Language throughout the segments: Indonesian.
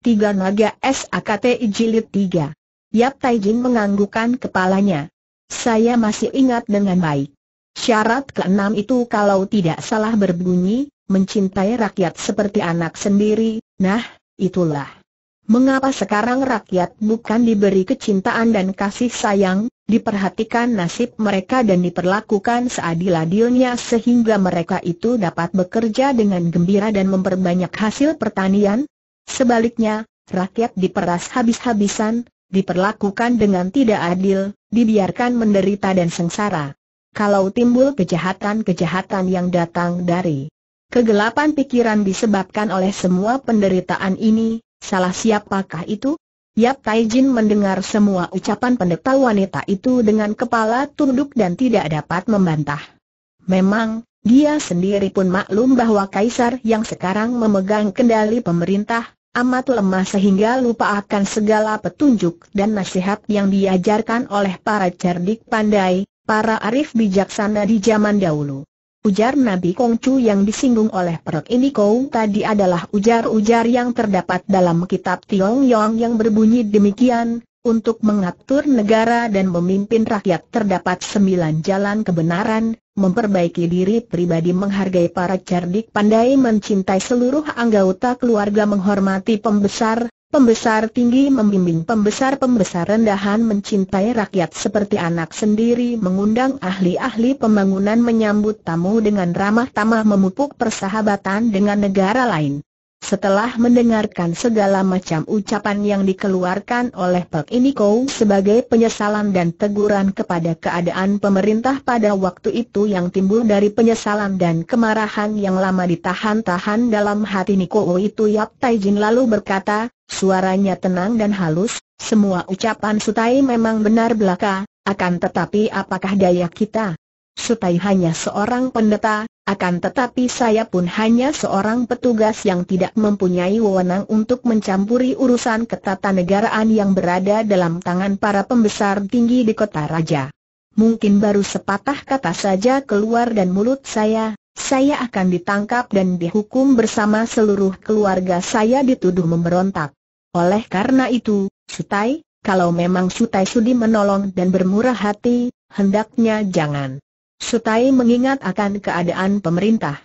Tiga Naga SAKTI Jilid tiga. Yap Taijin menganggukkan kepalanya. Saya masih ingat dengan baik. Syarat keenam itu kalau tidak salah berbunyi, mencintai rakyat seperti anak sendiri, nah, itulah. Mengapa sekarang rakyat bukan diberi kecintaan dan kasih sayang, diperhatikan nasib mereka dan diperlakukan seadil-adilnya sehingga mereka itu dapat bekerja dengan gembira dan memperbanyak hasil pertanian, Sebaliknya, rakyat diperas habis-habisan, diperlakukan dengan tidak adil, dibiarkan menderita dan sengsara. Kalau timbul kejahatan-kejahatan yang datang dari kegelapan pikiran disebabkan oleh semua penderitaan ini, salah siapakah itu? Yap Taijin mendengar semua ucapan pendeta wanita itu dengan kepala tunduk dan tidak dapat membantah. Memang, dia sendiri pun maklum bahwa kaisar yang sekarang memegang kendali pemerintah, amat lemah sehingga lupa akan segala petunjuk dan nasihat yang diajarkan oleh para cerdik pandai, para arif bijaksana di zaman dahulu. Ujar Nabi Kongcu yang disinggung oleh perut ini kau tadi adalah ujar-ujar yang terdapat dalam kitab Tiong Yong yang berbunyi demikian, untuk mengatur negara dan memimpin rakyat terdapat sembilan jalan kebenaran, memperbaiki diri pribadi menghargai para cerdik pandai mencintai seluruh anggota keluarga menghormati pembesar, pembesar tinggi membimbing pembesar-pembesar rendahan mencintai rakyat seperti anak sendiri mengundang ahli-ahli pembangunan menyambut tamu dengan ramah tamah memupuk persahabatan dengan negara lain. Setelah mendengarkan segala macam ucapan yang dikeluarkan oleh Pak Iniko sebagai penyesalan dan teguran kepada keadaan pemerintah pada waktu itu yang timbul dari penyesalan dan kemarahan yang lama ditahan-tahan dalam hati Niko itu Yap Taijin lalu berkata, suaranya tenang dan halus, semua ucapan Sutai memang benar belaka, akan tetapi apakah daya kita? Sutai hanya seorang pendeta, akan tetapi saya pun hanya seorang petugas yang tidak mempunyai wewenang untuk mencampuri urusan ketatanegaraan yang berada dalam tangan para pembesar tinggi di kota raja. Mungkin baru sepatah kata saja keluar dan mulut saya, saya akan ditangkap dan dihukum bersama seluruh keluarga saya dituduh memberontak. Oleh karena itu, Sutai, kalau memang Sutai sudi menolong dan bermurah hati, hendaknya jangan Sutai mengingat akan keadaan pemerintah.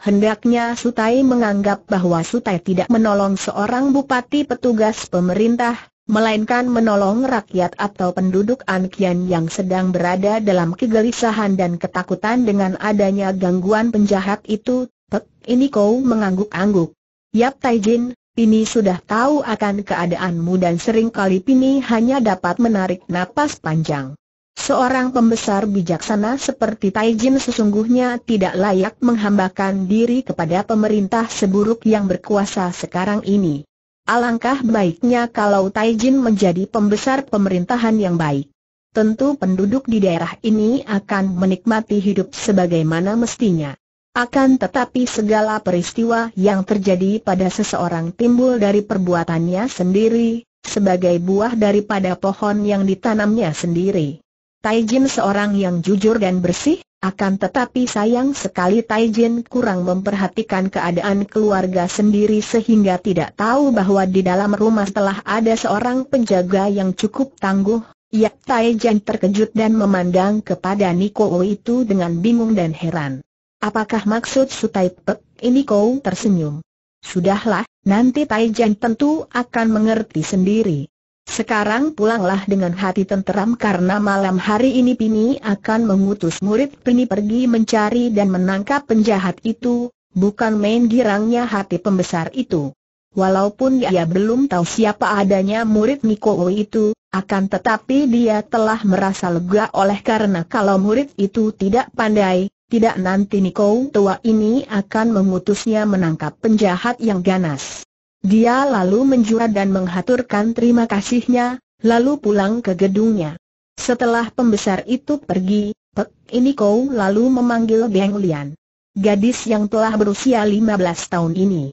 Hendaknya Sutai menganggap bahwa Sutai tidak menolong seorang bupati petugas pemerintah, melainkan menolong rakyat atau penduduk Ankian yang sedang berada dalam kegelisahan dan ketakutan dengan adanya gangguan penjahat itu. Pek, ini kau mengangguk-angguk. Yap Taijin, Pini sudah tahu akan keadaanmu dan sering kali Pini hanya dapat menarik napas panjang. Seorang pembesar bijaksana seperti Taijin sesungguhnya tidak layak menghambakan diri kepada pemerintah seburuk yang berkuasa sekarang ini. Alangkah baiknya kalau Taijin menjadi pembesar pemerintahan yang baik. Tentu penduduk di daerah ini akan menikmati hidup sebagaimana mestinya. Akan tetapi segala peristiwa yang terjadi pada seseorang timbul dari perbuatannya sendiri, sebagai buah daripada pohon yang ditanamnya sendiri. Tai Jin seorang yang jujur dan bersih, akan tetapi sayang sekali Tai Jin kurang memperhatikan keadaan keluarga sendiri sehingga tidak tahu bahwa di dalam rumah telah ada seorang penjaga yang cukup tangguh. Ya Tai Jin terkejut dan memandang kepada Niko itu dengan bingung dan heran. Apakah maksud Sutai Pek ini kau tersenyum? Sudahlah, nanti Tai Jin tentu akan mengerti sendiri. Sekarang pulanglah dengan hati tenteram karena malam hari ini Pini akan mengutus murid Pini pergi mencari dan menangkap penjahat itu, bukan main girangnya hati pembesar itu. Walaupun dia belum tahu siapa adanya murid Niko itu, akan tetapi dia telah merasa lega oleh karena kalau murid itu tidak pandai, tidak nanti Niko tua ini akan mengutusnya menangkap penjahat yang ganas. Dia lalu menjual dan menghaturkan terima kasihnya, lalu pulang ke gedungnya. Setelah pembesar itu pergi, Pek ini kau lalu memanggil Beng Lian. Gadis yang telah berusia lima belas tahun ini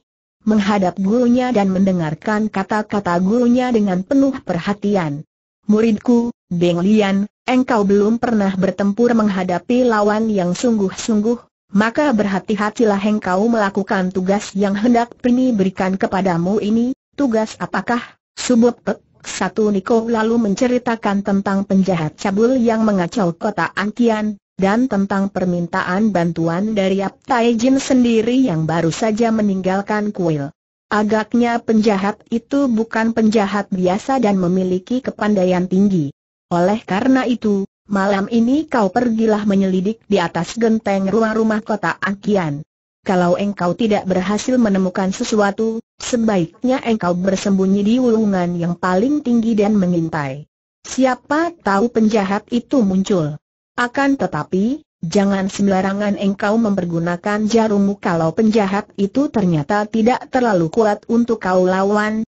menghadap gurunya dan mendengarkan kata-kata gurunya dengan penuh perhatian. Muridku, Beng Lian, engkau belum pernah bertempur menghadapi lawan yang sungguh-sungguh, maka berhati-hatilah engkau melakukan tugas yang hendak Pini berikan kepadamu ini, tugas apakah, subuh Pek satu Niko lalu menceritakan tentang penjahat cabul yang mengacau kota Angkian, dan tentang permintaan bantuan dari Aptai Jin sendiri yang baru saja meninggalkan kuil. Agaknya penjahat itu bukan penjahat biasa dan memiliki kepandaian tinggi. Oleh karena itu, Malam ini kau pergilah menyelidik di atas genteng rumah-rumah kota Angkian. Kalau engkau tidak berhasil menemukan sesuatu, sebaiknya engkau bersembunyi di wulungan yang paling tinggi dan mengintai. Siapa tahu penjahat itu muncul. Akan tetapi, jangan sembarangan engkau mempergunakan jarummu kalau penjahat itu ternyata tidak terlalu kuat untuk kau lawan,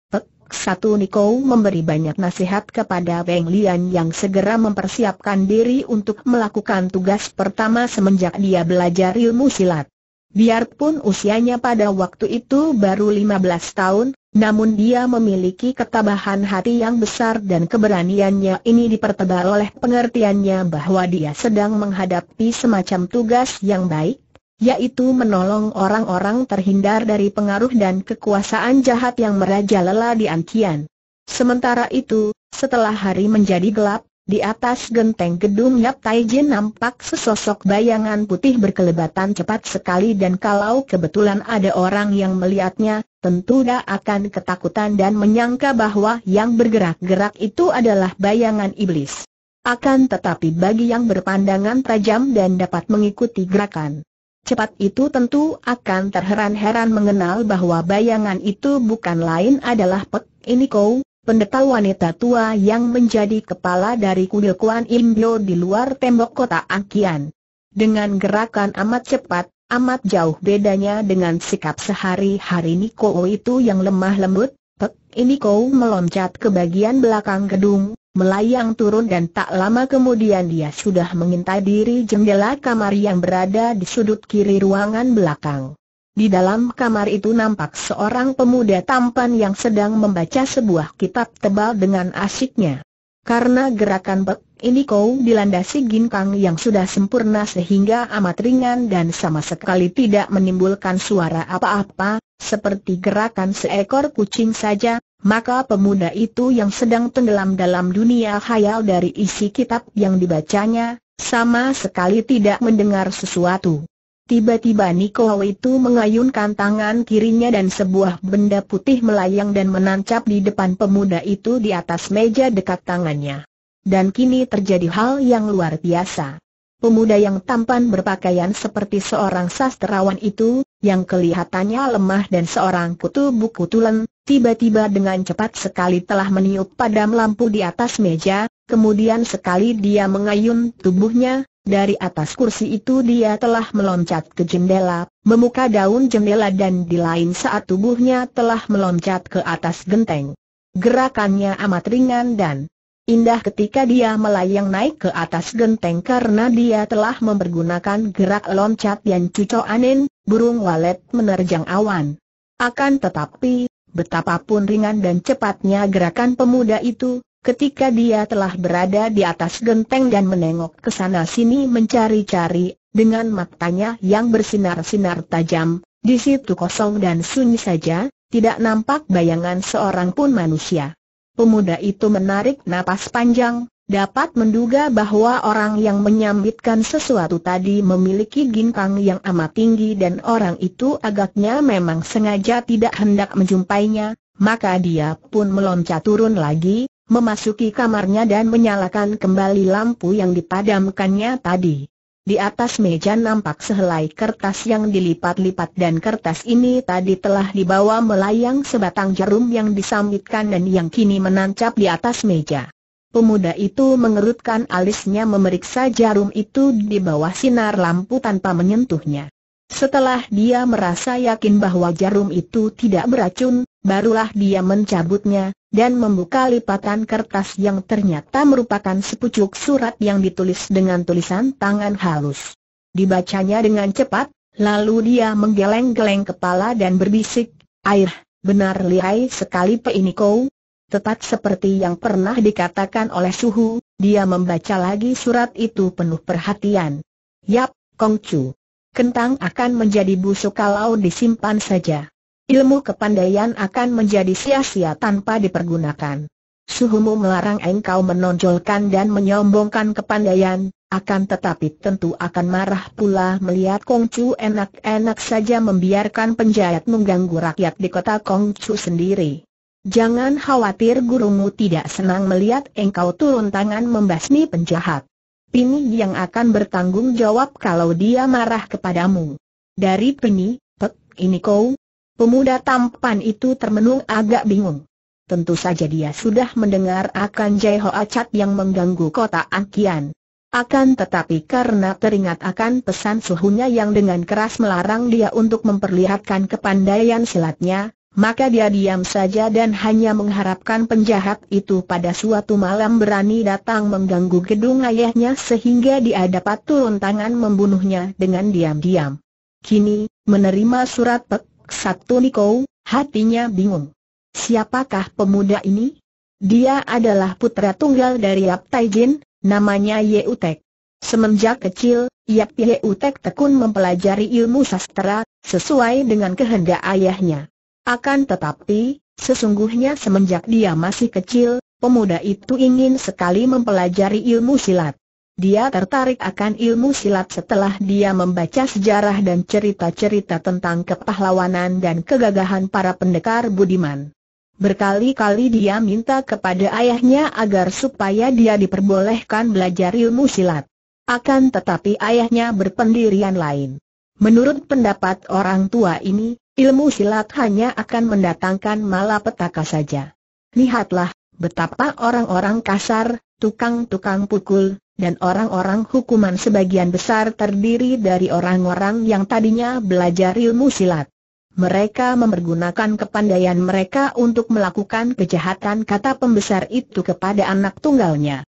satu Niko memberi banyak nasihat kepada Weng Lian yang segera mempersiapkan diri untuk melakukan tugas pertama semenjak dia belajar ilmu silat. Biarpun usianya pada waktu itu baru 15 tahun, namun dia memiliki ketabahan hati yang besar dan keberaniannya ini dipertebal oleh pengertiannya bahwa dia sedang menghadapi semacam tugas yang baik, yaitu menolong orang-orang terhindar dari pengaruh dan kekuasaan jahat yang merajalela di Antian. Sementara itu, setelah hari menjadi gelap, di atas genteng gedung Yap Taijin nampak sesosok bayangan putih berkelebatan cepat sekali dan kalau kebetulan ada orang yang melihatnya, tentu dia akan ketakutan dan menyangka bahwa yang bergerak-gerak itu adalah bayangan iblis. Akan tetapi bagi yang berpandangan tajam dan dapat mengikuti gerakan cepat itu tentu akan terheran-heran mengenal bahwa bayangan itu bukan lain adalah Pek ini kau, pendeta wanita tua yang menjadi kepala dari kuil Kuan Imbio di luar tembok kota Angkian. Dengan gerakan amat cepat, amat jauh bedanya dengan sikap sehari-hari Niko itu yang lemah lembut, Pek ini kau meloncat ke bagian belakang gedung, melayang turun dan tak lama kemudian dia sudah mengintai diri jendela kamar yang berada di sudut kiri ruangan belakang. Di dalam kamar itu nampak seorang pemuda tampan yang sedang membaca sebuah kitab tebal dengan asiknya. Karena gerakan Pek ini kau dilandasi ginkang yang sudah sempurna sehingga amat ringan dan sama sekali tidak menimbulkan suara apa-apa, seperti gerakan seekor kucing saja, maka pemuda itu yang sedang tenggelam dalam dunia khayal dari isi kitab yang dibacanya, sama sekali tidak mendengar sesuatu. Tiba-tiba Niko itu mengayunkan tangan kirinya dan sebuah benda putih melayang dan menancap di depan pemuda itu di atas meja dekat tangannya. Dan kini terjadi hal yang luar biasa. Pemuda yang tampan berpakaian seperti seorang sastrawan itu, yang kelihatannya lemah dan seorang kutu buku tulen, tiba-tiba dengan cepat sekali telah meniup padam lampu di atas meja, kemudian sekali dia mengayun tubuhnya, dari atas kursi itu dia telah meloncat ke jendela, memuka daun jendela dan di lain saat tubuhnya telah meloncat ke atas genteng. Gerakannya amat ringan dan Indah ketika dia melayang naik ke atas genteng karena dia telah mempergunakan gerak loncat yang cuco anin, burung walet menerjang awan. Akan tetapi, betapapun ringan dan cepatnya gerakan pemuda itu, ketika dia telah berada di atas genteng dan menengok ke sana sini mencari-cari, dengan matanya yang bersinar-sinar tajam, di situ kosong dan sunyi saja, tidak nampak bayangan seorang pun manusia. Pemuda itu menarik napas panjang, dapat menduga bahwa orang yang menyambitkan sesuatu tadi memiliki ginkang yang amat tinggi dan orang itu agaknya memang sengaja tidak hendak menjumpainya, maka dia pun meloncat turun lagi, memasuki kamarnya dan menyalakan kembali lampu yang dipadamkannya tadi. Di atas meja nampak sehelai kertas yang dilipat-lipat dan kertas ini tadi telah dibawa melayang sebatang jarum yang disambitkan dan yang kini menancap di atas meja. Pemuda itu mengerutkan alisnya memeriksa jarum itu di bawah sinar lampu tanpa menyentuhnya. Setelah dia merasa yakin bahwa jarum itu tidak beracun, barulah dia mencabutnya, dan membuka lipatan kertas yang ternyata merupakan sepucuk surat yang ditulis dengan tulisan tangan halus. Dibacanya dengan cepat, lalu dia menggeleng-geleng kepala dan berbisik, Air, benar lihai sekali pe ini kau. Tepat seperti yang pernah dikatakan oleh Suhu, dia membaca lagi surat itu penuh perhatian. Yap, Kong Chu, Kentang akan menjadi busuk kalau disimpan saja ilmu kepandaian akan menjadi sia-sia tanpa dipergunakan. Suhumu melarang engkau menonjolkan dan menyombongkan kepandaian, akan tetapi tentu akan marah pula melihat Kongcu enak-enak saja membiarkan penjahat mengganggu rakyat di kota Kongcu sendiri. Jangan khawatir gurumu tidak senang melihat engkau turun tangan membasmi penjahat. Pini yang akan bertanggung jawab kalau dia marah kepadamu. Dari Pini, Pek ini kau, Pemuda tampan itu termenung agak bingung. Tentu saja dia sudah mendengar akan Jai Ho Acat yang mengganggu kota Angkian. Akan tetapi karena teringat akan pesan suhunya yang dengan keras melarang dia untuk memperlihatkan kepandaian silatnya, maka dia diam saja dan hanya mengharapkan penjahat itu pada suatu malam berani datang mengganggu gedung ayahnya sehingga dia dapat turun tangan membunuhnya dengan diam-diam. Kini, menerima surat pek Saktuniko, Niko, hatinya bingung. Siapakah pemuda ini? Dia adalah putra tunggal dari Yap Taijin, namanya Yeutek. Semenjak kecil, Yap Yeutek tekun mempelajari ilmu sastra, sesuai dengan kehendak ayahnya. Akan tetapi, sesungguhnya semenjak dia masih kecil, pemuda itu ingin sekali mempelajari ilmu silat. Dia tertarik akan ilmu silat setelah dia membaca sejarah dan cerita-cerita tentang kepahlawanan dan kegagahan para pendekar budiman. Berkali-kali dia minta kepada ayahnya agar supaya dia diperbolehkan belajar ilmu silat. Akan tetapi ayahnya berpendirian lain. Menurut pendapat orang tua ini, ilmu silat hanya akan mendatangkan malapetaka saja. Lihatlah, betapa orang-orang kasar, tukang-tukang pukul, dan orang-orang hukuman sebagian besar terdiri dari orang-orang yang tadinya belajar ilmu silat. Mereka mempergunakan kepandaian mereka untuk melakukan kejahatan kata pembesar itu kepada anak tunggalnya.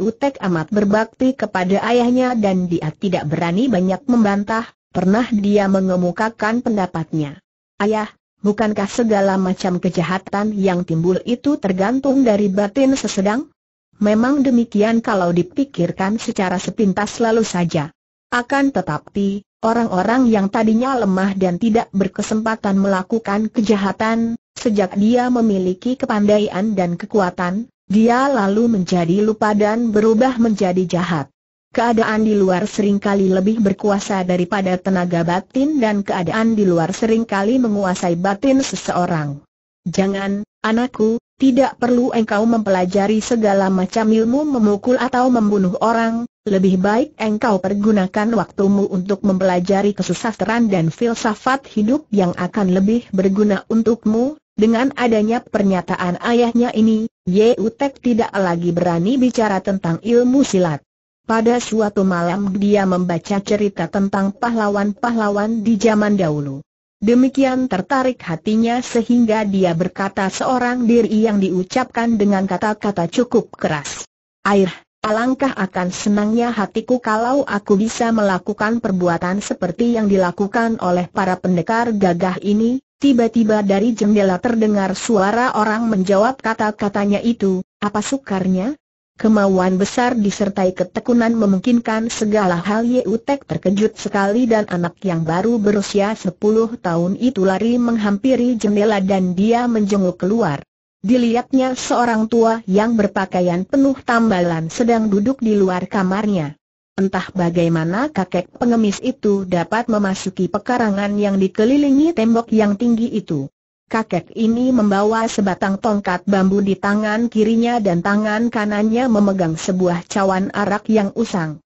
Utek amat berbakti kepada ayahnya dan dia tidak berani banyak membantah, pernah dia mengemukakan pendapatnya. Ayah, bukankah segala macam kejahatan yang timbul itu tergantung dari batin sesedang? Memang demikian kalau dipikirkan secara sepintas lalu saja. Akan tetapi, orang-orang yang tadinya lemah dan tidak berkesempatan melakukan kejahatan, sejak dia memiliki kepandaian dan kekuatan, dia lalu menjadi lupa dan berubah menjadi jahat. Keadaan di luar seringkali lebih berkuasa daripada tenaga batin dan keadaan di luar seringkali menguasai batin seseorang. Jangan, Anakku, tidak perlu engkau mempelajari segala macam ilmu memukul atau membunuh orang, lebih baik engkau pergunakan waktumu untuk mempelajari kesusasteran dan filsafat hidup yang akan lebih berguna untukmu. Dengan adanya pernyataan ayahnya ini, Utek tidak lagi berani bicara tentang ilmu silat. Pada suatu malam dia membaca cerita tentang pahlawan-pahlawan di zaman dahulu. Demikian tertarik hatinya sehingga dia berkata seorang diri yang diucapkan dengan kata-kata cukup keras. Air, alangkah akan senangnya hatiku kalau aku bisa melakukan perbuatan seperti yang dilakukan oleh para pendekar gagah ini, tiba-tiba dari jendela terdengar suara orang menjawab kata-katanya itu, apa sukarnya, Kemauan besar disertai ketekunan memungkinkan segala hal Yeutek terkejut sekali dan anak yang baru berusia 10 tahun itu lari menghampiri jendela dan dia menjenguk keluar. Dilihatnya seorang tua yang berpakaian penuh tambalan sedang duduk di luar kamarnya. Entah bagaimana kakek pengemis itu dapat memasuki pekarangan yang dikelilingi tembok yang tinggi itu kakek ini membawa sebatang tongkat bambu di tangan kirinya dan tangan kanannya memegang sebuah cawan arak yang usang.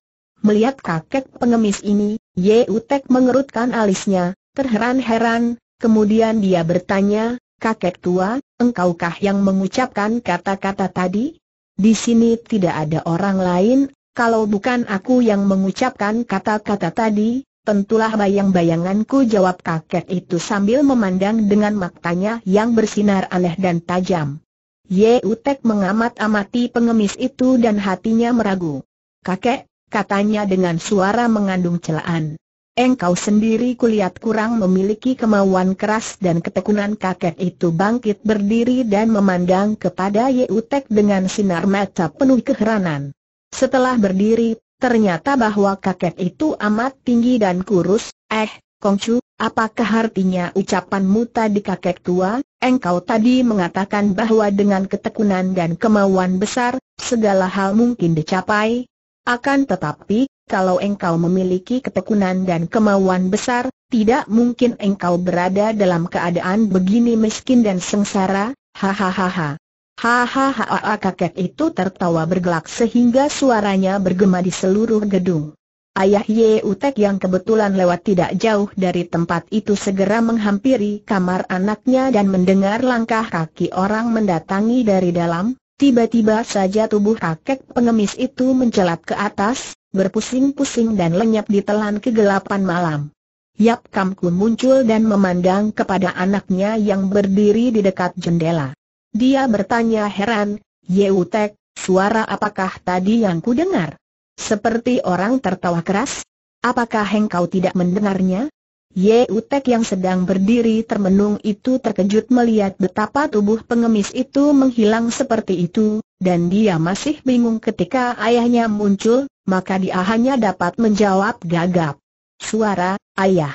Melihat kakek pengemis ini, Ye Utek mengerutkan alisnya, terheran-heran, kemudian dia bertanya, kakek tua, engkaukah yang mengucapkan kata-kata tadi? Di sini tidak ada orang lain, kalau bukan aku yang mengucapkan kata-kata tadi, Tentulah bayang-bayanganku jawab kakek itu sambil memandang dengan matanya yang bersinar aneh dan tajam. Utek mengamat-amati pengemis itu dan hatinya meragu. Kakek, katanya dengan suara mengandung celaan. Engkau sendiri kulihat kurang memiliki kemauan keras dan ketekunan kakek itu bangkit berdiri dan memandang kepada Utek dengan sinar mata penuh keheranan. Setelah berdiri, Ternyata bahwa kakek itu amat tinggi dan kurus, eh, Kongcu, apakah artinya ucapanmu tadi kakek tua, engkau tadi mengatakan bahwa dengan ketekunan dan kemauan besar, segala hal mungkin dicapai? Akan tetapi, kalau engkau memiliki ketekunan dan kemauan besar, tidak mungkin engkau berada dalam keadaan begini miskin dan sengsara, hahaha. Hahaha kakek itu tertawa bergelak sehingga suaranya bergema di seluruh gedung. Ayah Ye Utek yang kebetulan lewat tidak jauh dari tempat itu segera menghampiri kamar anaknya dan mendengar langkah kaki orang mendatangi dari dalam. Tiba-tiba saja tubuh kakek pengemis itu mencelat ke atas, berpusing-pusing dan lenyap di telan kegelapan malam. Yap Kamku muncul dan memandang kepada anaknya yang berdiri di dekat jendela. Dia bertanya heran, Yeutek, suara apakah tadi yang kudengar? Seperti orang tertawa keras? Apakah engkau tidak mendengarnya? Yeutek yang sedang berdiri termenung itu terkejut melihat betapa tubuh pengemis itu menghilang seperti itu, dan dia masih bingung ketika ayahnya muncul, maka dia hanya dapat menjawab gagap. Suara, ayah.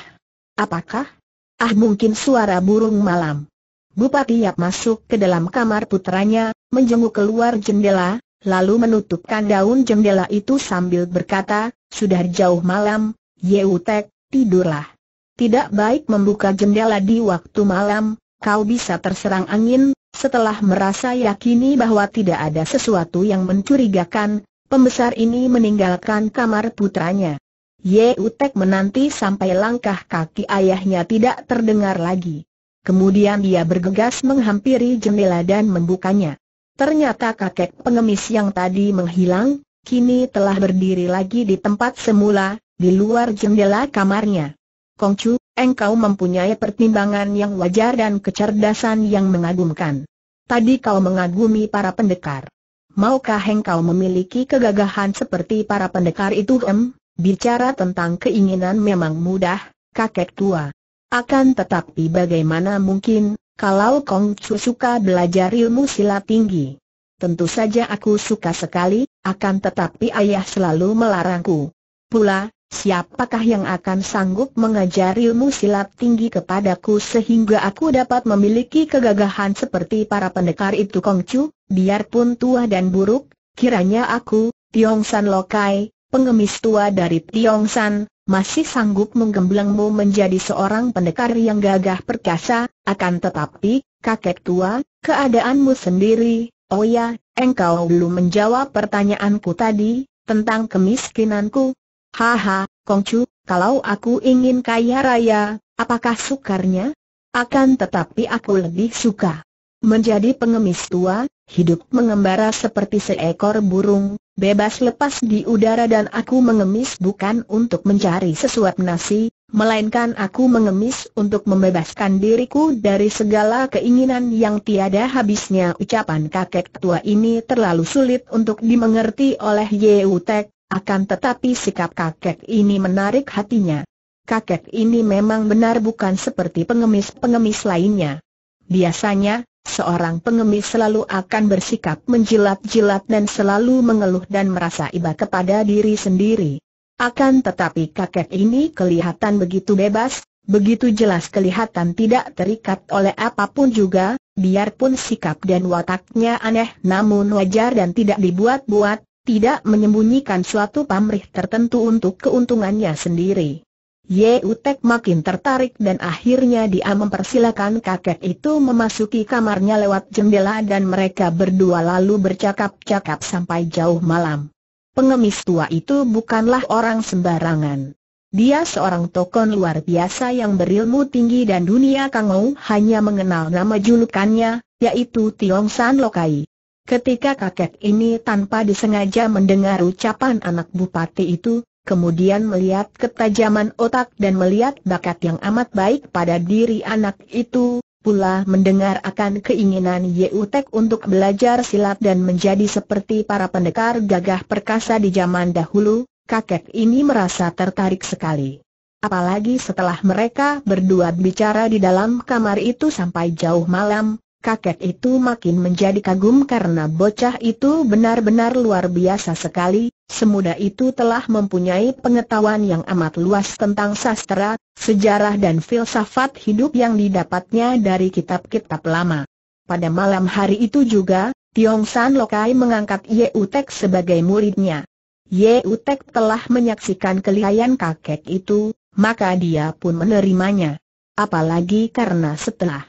Apakah? Ah mungkin suara burung malam. Bupati Yap masuk ke dalam kamar putranya, menjenguk keluar jendela, lalu menutupkan daun jendela itu sambil berkata, sudah jauh malam, Yeutek, tidurlah. Tidak baik membuka jendela di waktu malam, kau bisa terserang angin, setelah merasa yakini bahwa tidak ada sesuatu yang mencurigakan, pembesar ini meninggalkan kamar putranya. Yeutek menanti sampai langkah kaki ayahnya tidak terdengar lagi. Kemudian dia bergegas menghampiri jendela dan membukanya. Ternyata kakek pengemis yang tadi menghilang, kini telah berdiri lagi di tempat semula, di luar jendela kamarnya. Kongcu, engkau mempunyai pertimbangan yang wajar dan kecerdasan yang mengagumkan. Tadi kau mengagumi para pendekar. Maukah engkau memiliki kegagahan seperti para pendekar itu? Em, bicara tentang keinginan memang mudah, kakek tua. Akan tetapi bagaimana mungkin, kalau Kong Chu suka belajar ilmu silat tinggi. Tentu saja aku suka sekali, akan tetapi ayah selalu melarangku. Pula, siapakah yang akan sanggup mengajar ilmu silat tinggi kepadaku sehingga aku dapat memiliki kegagahan seperti para pendekar itu Kong Chu, biarpun tua dan buruk, kiranya aku, Tiong San Lokai, pengemis tua dari Tiong San, masih sanggup menggemblengmu menjadi seorang pendekar yang gagah perkasa, akan tetapi, kakek tua, keadaanmu sendiri, oh ya, engkau belum menjawab pertanyaanku tadi, tentang kemiskinanku. Haha, Kongcu, kalau aku ingin kaya raya, apakah sukarnya? Akan tetapi aku lebih suka menjadi pengemis tua, hidup mengembara seperti seekor burung, bebas lepas di udara dan aku mengemis bukan untuk mencari sesuap nasi, melainkan aku mengemis untuk membebaskan diriku dari segala keinginan yang tiada habisnya. Ucapan kakek tua ini terlalu sulit untuk dimengerti oleh Yeutek, akan tetapi sikap kakek ini menarik hatinya. Kakek ini memang benar bukan seperti pengemis-pengemis lainnya. Biasanya, seorang pengemis selalu akan bersikap menjilat-jilat dan selalu mengeluh dan merasa iba kepada diri sendiri. Akan tetapi kakek ini kelihatan begitu bebas, begitu jelas kelihatan tidak terikat oleh apapun juga, biarpun sikap dan wataknya aneh namun wajar dan tidak dibuat-buat, tidak menyembunyikan suatu pamrih tertentu untuk keuntungannya sendiri. Ye Utek makin tertarik dan akhirnya dia mempersilakan kakek itu memasuki kamarnya lewat jendela dan mereka berdua lalu bercakap-cakap sampai jauh malam. Pengemis tua itu bukanlah orang sembarangan. Dia seorang tokon luar biasa yang berilmu tinggi dan dunia Kangou hanya mengenal nama julukannya, yaitu Tiong San Lokai. Ketika kakek ini tanpa disengaja mendengar ucapan anak bupati itu, kemudian melihat ketajaman otak dan melihat bakat yang amat baik pada diri anak itu, pula mendengar akan keinginan Yeutek untuk belajar silat dan menjadi seperti para pendekar gagah perkasa di zaman dahulu, kakek ini merasa tertarik sekali. Apalagi setelah mereka berdua bicara di dalam kamar itu sampai jauh malam, kakek itu makin menjadi kagum karena bocah itu benar-benar luar biasa sekali, semuda itu telah mempunyai pengetahuan yang amat luas tentang sastra, sejarah dan filsafat hidup yang didapatnya dari kitab-kitab lama. Pada malam hari itu juga, Tiong San Lokai mengangkat Ye Utek sebagai muridnya. Ye Utek telah menyaksikan kelihayan kakek itu, maka dia pun menerimanya. Apalagi karena setelah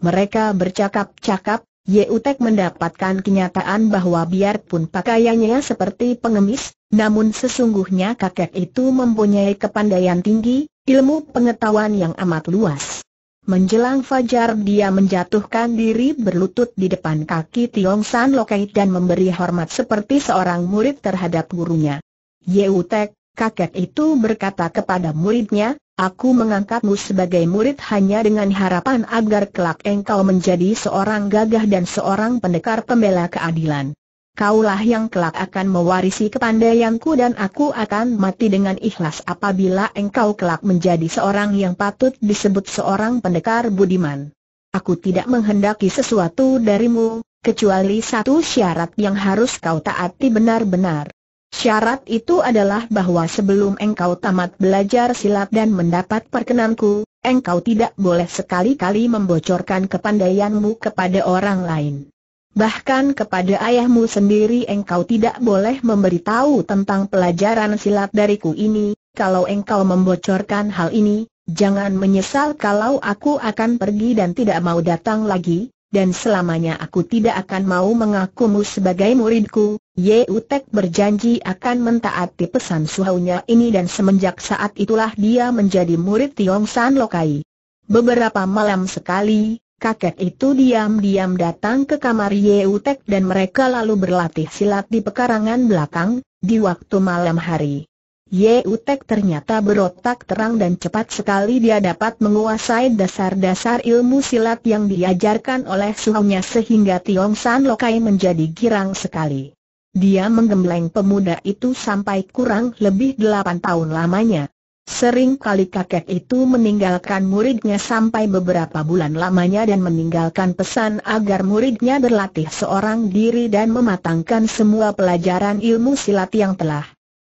mereka bercakap-cakap, Yeutek mendapatkan kenyataan bahwa biarpun pakaiannya seperti pengemis, namun sesungguhnya kakek itu mempunyai kepandaian tinggi, ilmu pengetahuan yang amat luas. Menjelang fajar dia menjatuhkan diri berlutut di depan kaki Tiong San Lokai dan memberi hormat seperti seorang murid terhadap gurunya. Yeutek, kakek itu berkata kepada muridnya, Aku mengangkatmu sebagai murid hanya dengan harapan agar kelak engkau menjadi seorang gagah dan seorang pendekar pembela keadilan. Kaulah yang kelak akan mewarisi kepandaianku dan aku akan mati dengan ikhlas apabila engkau kelak menjadi seorang yang patut disebut seorang pendekar budiman. Aku tidak menghendaki sesuatu darimu, kecuali satu syarat yang harus kau taati benar-benar. Syarat itu adalah bahwa sebelum engkau tamat belajar silat dan mendapat perkenanku, engkau tidak boleh sekali-kali membocorkan kepandaianmu kepada orang lain. Bahkan kepada ayahmu sendiri engkau tidak boleh memberitahu tentang pelajaran silat dariku ini, kalau engkau membocorkan hal ini, jangan menyesal kalau aku akan pergi dan tidak mau datang lagi, dan selamanya aku tidak akan mau mengakumu sebagai muridku, Ye Utek berjanji akan mentaati pesan suhunya ini dan semenjak saat itulah dia menjadi murid Tiong San Lokai. Beberapa malam sekali, kakek itu diam-diam datang ke kamar Ye Utek dan mereka lalu berlatih silat di pekarangan belakang, di waktu malam hari. Ye Utek ternyata berotak terang dan cepat sekali dia dapat menguasai dasar-dasar ilmu silat yang diajarkan oleh suhunya sehingga Tiong San Lokai menjadi girang sekali. Dia menggembleng pemuda itu sampai kurang lebih delapan tahun lamanya. Sering kali kakek itu meninggalkan muridnya sampai beberapa bulan lamanya dan meninggalkan pesan agar muridnya berlatih seorang diri dan mematangkan semua pelajaran ilmu silat yang telah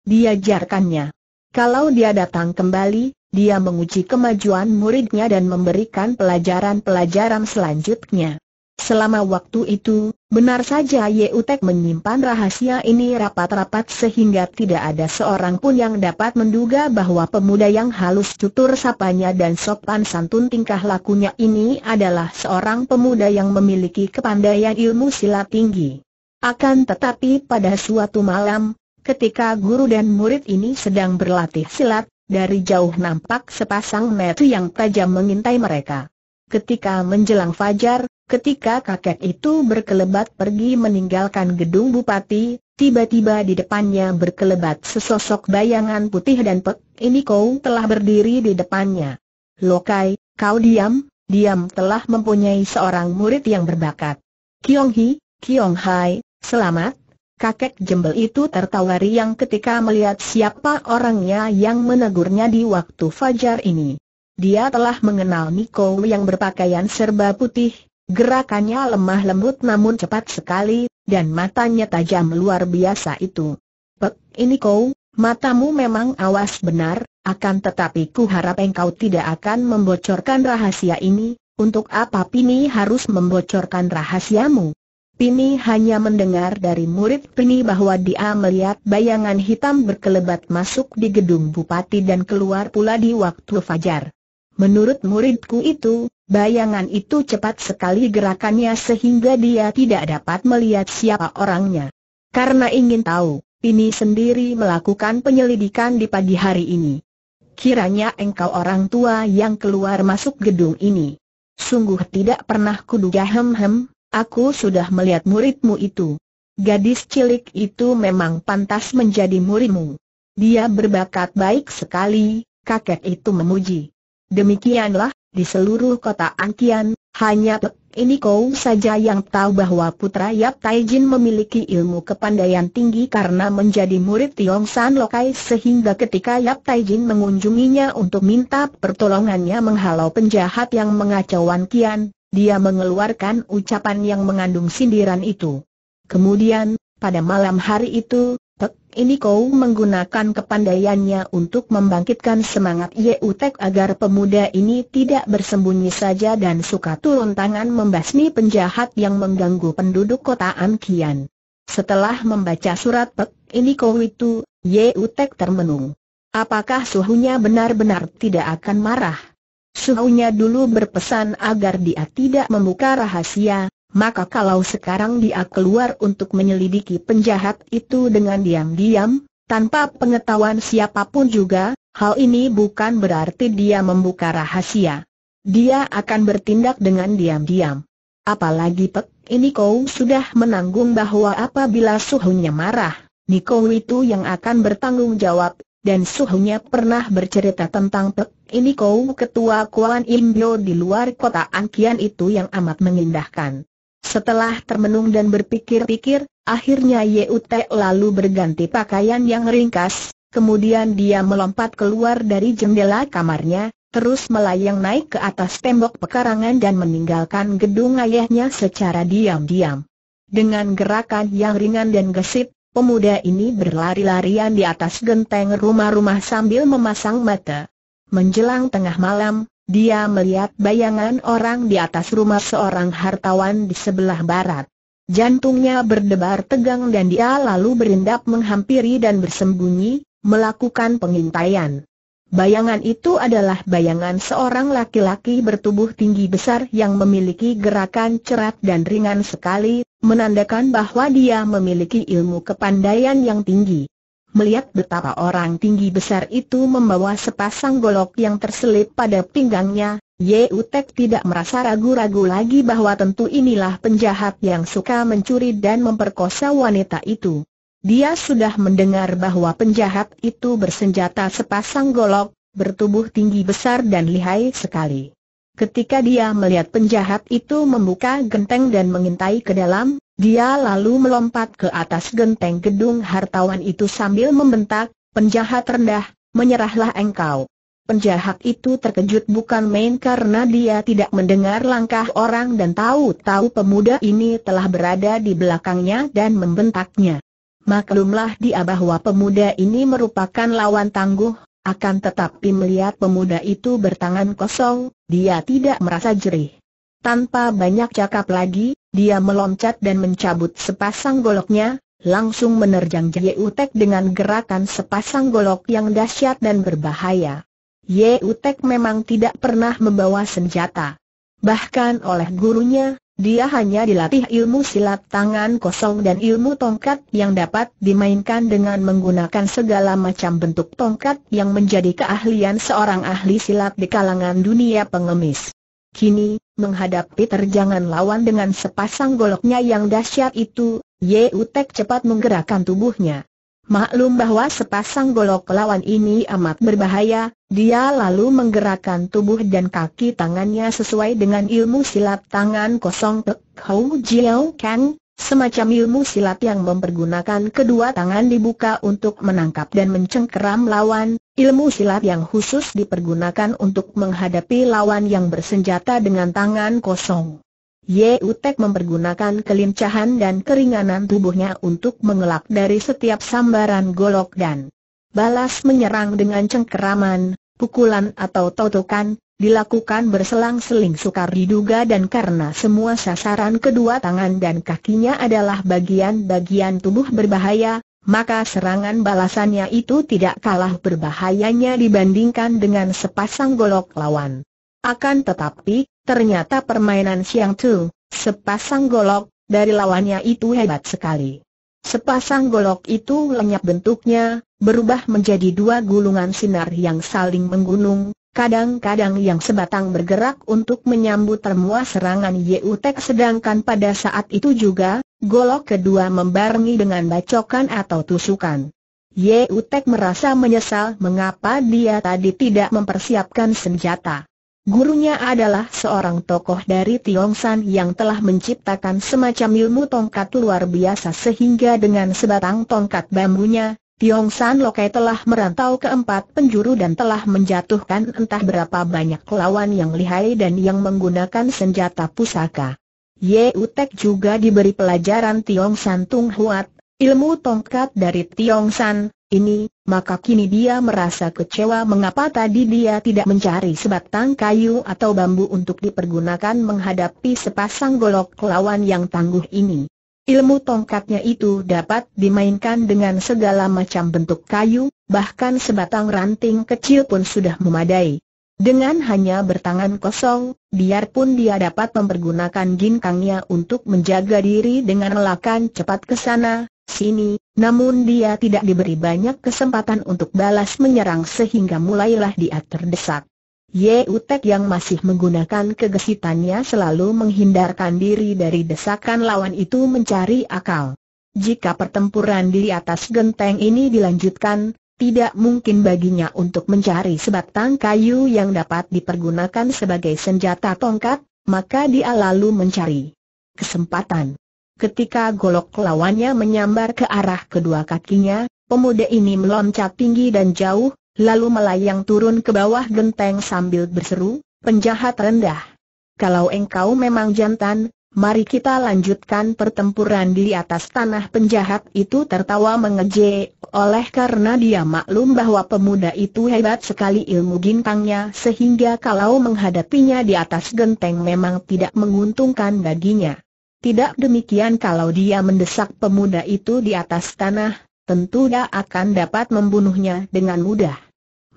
Diajarkannya. Kalau dia datang kembali, dia menguji kemajuan muridnya dan memberikan pelajaran-pelajaran selanjutnya. Selama waktu itu, benar saja Utek menyimpan rahasia ini rapat-rapat sehingga tidak ada seorang pun yang dapat menduga bahwa pemuda yang halus tutur sapanya dan sopan santun tingkah lakunya ini adalah seorang pemuda yang memiliki kepandaian ilmu silat tinggi. Akan tetapi pada suatu malam, Ketika guru dan murid ini sedang berlatih silat, dari jauh nampak sepasang metu yang tajam mengintai mereka. Ketika menjelang fajar, ketika kakek itu berkelebat pergi meninggalkan gedung bupati, tiba-tiba di depannya berkelebat sesosok bayangan putih dan pek, ini kau telah berdiri di depannya. Lokai, kau diam, diam telah mempunyai seorang murid yang berbakat. Kiong Hi, Kiong Hai, selamat, Kakek jembel itu tertawa riang ketika melihat siapa orangnya yang menegurnya di waktu fajar ini. Dia telah mengenal Niko yang berpakaian serba putih, gerakannya lemah lembut namun cepat sekali, dan matanya tajam luar biasa itu. Pek, ini kau, matamu memang awas benar, akan tetapi ku harap engkau tidak akan membocorkan rahasia ini, untuk apa Pini harus membocorkan rahasiamu? Pini hanya mendengar dari murid Pini bahwa dia melihat bayangan hitam berkelebat masuk di gedung bupati dan keluar pula di waktu fajar. Menurut muridku itu, bayangan itu cepat sekali gerakannya sehingga dia tidak dapat melihat siapa orangnya. Karena ingin tahu, Pini sendiri melakukan penyelidikan di pagi hari ini. Kiranya engkau orang tua yang keluar masuk gedung ini. Sungguh tidak pernah kuduga hem-hem, Aku sudah melihat muridmu itu. Gadis cilik itu memang pantas menjadi muridmu. Dia berbakat baik sekali, kakek itu memuji. Demikianlah, di seluruh kota Angkian, hanya Pek ini kau saja yang tahu bahwa putra Yap Taijin memiliki ilmu kepandaian tinggi karena menjadi murid Tiong San Lokai sehingga ketika Yap Taijin mengunjunginya untuk minta pertolongannya menghalau penjahat yang mengacau Angkian. Dia mengeluarkan ucapan yang mengandung sindiran itu. Kemudian, pada malam hari itu, Pek ini kau menggunakan kepandaiannya untuk membangkitkan semangat Yeutek agar pemuda ini tidak bersembunyi saja dan suka turun tangan membasmi penjahat yang mengganggu penduduk kota Ankian. Setelah membaca surat Pek ini kau itu, Yeutek termenung. Apakah suhunya benar-benar tidak akan marah? Suhunya dulu berpesan agar dia tidak membuka rahasia, maka kalau sekarang dia keluar untuk menyelidiki penjahat itu dengan diam-diam, tanpa pengetahuan siapapun juga, hal ini bukan berarti dia membuka rahasia. Dia akan bertindak dengan diam-diam. Apalagi Pek ini kau sudah menanggung bahwa apabila suhunya marah, Niko itu yang akan bertanggung jawab, dan suhunya pernah bercerita tentang Pek ini kau ketua Kuan Imbio di luar kota Angkian itu yang amat mengindahkan. Setelah termenung dan berpikir-pikir, akhirnya Yute lalu berganti pakaian yang ringkas, kemudian dia melompat keluar dari jendela kamarnya, terus melayang naik ke atas tembok pekarangan dan meninggalkan gedung ayahnya secara diam-diam. Dengan gerakan yang ringan dan gesit, Pemuda ini berlari-larian di atas genteng rumah-rumah sambil memasang mata. Menjelang tengah malam, dia melihat bayangan orang di atas rumah seorang hartawan di sebelah barat. Jantungnya berdebar tegang dan dia lalu berindap menghampiri dan bersembunyi, melakukan pengintaian. Bayangan itu adalah bayangan seorang laki-laki bertubuh tinggi besar yang memiliki gerakan cerat dan ringan sekali, menandakan bahwa dia memiliki ilmu kepandaian yang tinggi. Melihat betapa orang tinggi besar itu membawa sepasang golok yang terselip pada pinggangnya, Ye Utek tidak merasa ragu-ragu lagi bahwa tentu inilah penjahat yang suka mencuri dan memperkosa wanita itu. Dia sudah mendengar bahwa penjahat itu bersenjata sepasang golok, bertubuh tinggi besar dan lihai sekali. Ketika dia melihat penjahat itu membuka genteng dan mengintai ke dalam, dia lalu melompat ke atas genteng gedung hartawan itu sambil membentak, penjahat rendah, menyerahlah engkau. Penjahat itu terkejut bukan main karena dia tidak mendengar langkah orang dan tahu-tahu pemuda ini telah berada di belakangnya dan membentaknya. Maklumlah dia bahwa pemuda ini merupakan lawan tangguh, akan tetapi melihat pemuda itu bertangan kosong, dia tidak merasa jerih. Tanpa banyak cakap lagi, dia meloncat dan mencabut sepasang goloknya, langsung menerjang Ye Utek dengan gerakan sepasang golok yang dahsyat dan berbahaya. Ye Utek memang tidak pernah membawa senjata. Bahkan oleh gurunya, dia hanya dilatih ilmu silat tangan kosong dan ilmu tongkat yang dapat dimainkan dengan menggunakan segala macam bentuk tongkat yang menjadi keahlian seorang ahli silat di kalangan dunia pengemis. Kini, menghadapi terjangan lawan dengan sepasang goloknya yang dahsyat itu, Ye Utek cepat menggerakkan tubuhnya. Maklum bahwa sepasang golok lawan ini amat berbahaya, dia lalu menggerakkan tubuh dan kaki tangannya sesuai dengan ilmu silat tangan kosong Pek Hou Jiao Kang, semacam ilmu silat yang mempergunakan kedua tangan dibuka untuk menangkap dan mencengkeram lawan, ilmu silat yang khusus dipergunakan untuk menghadapi lawan yang bersenjata dengan tangan kosong. Utek mempergunakan kelincahan dan keringanan tubuhnya untuk mengelak dari setiap sambaran golok dan balas menyerang dengan cengkeraman, pukulan atau totokan, dilakukan berselang-seling sukar diduga dan karena semua sasaran kedua tangan dan kakinya adalah bagian-bagian tubuh berbahaya, maka serangan balasannya itu tidak kalah berbahayanya dibandingkan dengan sepasang golok lawan. Akan tetapi, Ternyata permainan Siang Tu, sepasang golok, dari lawannya itu hebat sekali. Sepasang golok itu lenyap bentuknya, berubah menjadi dua gulungan sinar yang saling menggunung, kadang-kadang yang sebatang bergerak untuk menyambut termua serangan Yutek sedangkan pada saat itu juga, golok kedua membarengi dengan bacokan atau tusukan. Yutek merasa menyesal mengapa dia tadi tidak mempersiapkan senjata. Gurunya adalah seorang tokoh dari Tiong San yang telah menciptakan semacam ilmu tongkat luar biasa sehingga dengan sebatang tongkat bambunya, Tiong San Lokai telah merantau ke empat penjuru dan telah menjatuhkan entah berapa banyak lawan yang lihai dan yang menggunakan senjata pusaka. Ye Utek juga diberi pelajaran Tiong San Tung Huat, ilmu tongkat dari Tiong San ini, maka kini dia merasa kecewa mengapa tadi dia tidak mencari sebatang kayu atau bambu untuk dipergunakan menghadapi sepasang golok lawan yang tangguh ini. Ilmu tongkatnya itu dapat dimainkan dengan segala macam bentuk kayu, bahkan sebatang ranting kecil pun sudah memadai. Dengan hanya bertangan kosong, biarpun dia dapat mempergunakan ginkangnya untuk menjaga diri dengan lelakan cepat ke sana, sini, namun dia tidak diberi banyak kesempatan untuk balas menyerang sehingga mulailah dia terdesak. Ye Utek yang masih menggunakan kegesitannya selalu menghindarkan diri dari desakan lawan itu mencari akal. Jika pertempuran di atas genteng ini dilanjutkan, tidak mungkin baginya untuk mencari sebatang kayu yang dapat dipergunakan sebagai senjata tongkat, maka dia lalu mencari kesempatan. Ketika golok lawannya menyambar ke arah kedua kakinya, pemuda ini meloncat tinggi dan jauh, lalu melayang turun ke bawah genteng sambil berseru, penjahat rendah. Kalau engkau memang jantan, mari kita lanjutkan pertempuran di atas tanah penjahat itu tertawa mengejek, oleh karena dia maklum bahwa pemuda itu hebat sekali ilmu gintangnya, sehingga kalau menghadapinya di atas genteng memang tidak menguntungkan baginya. Tidak demikian kalau dia mendesak pemuda itu di atas tanah, tentu dia akan dapat membunuhnya dengan mudah.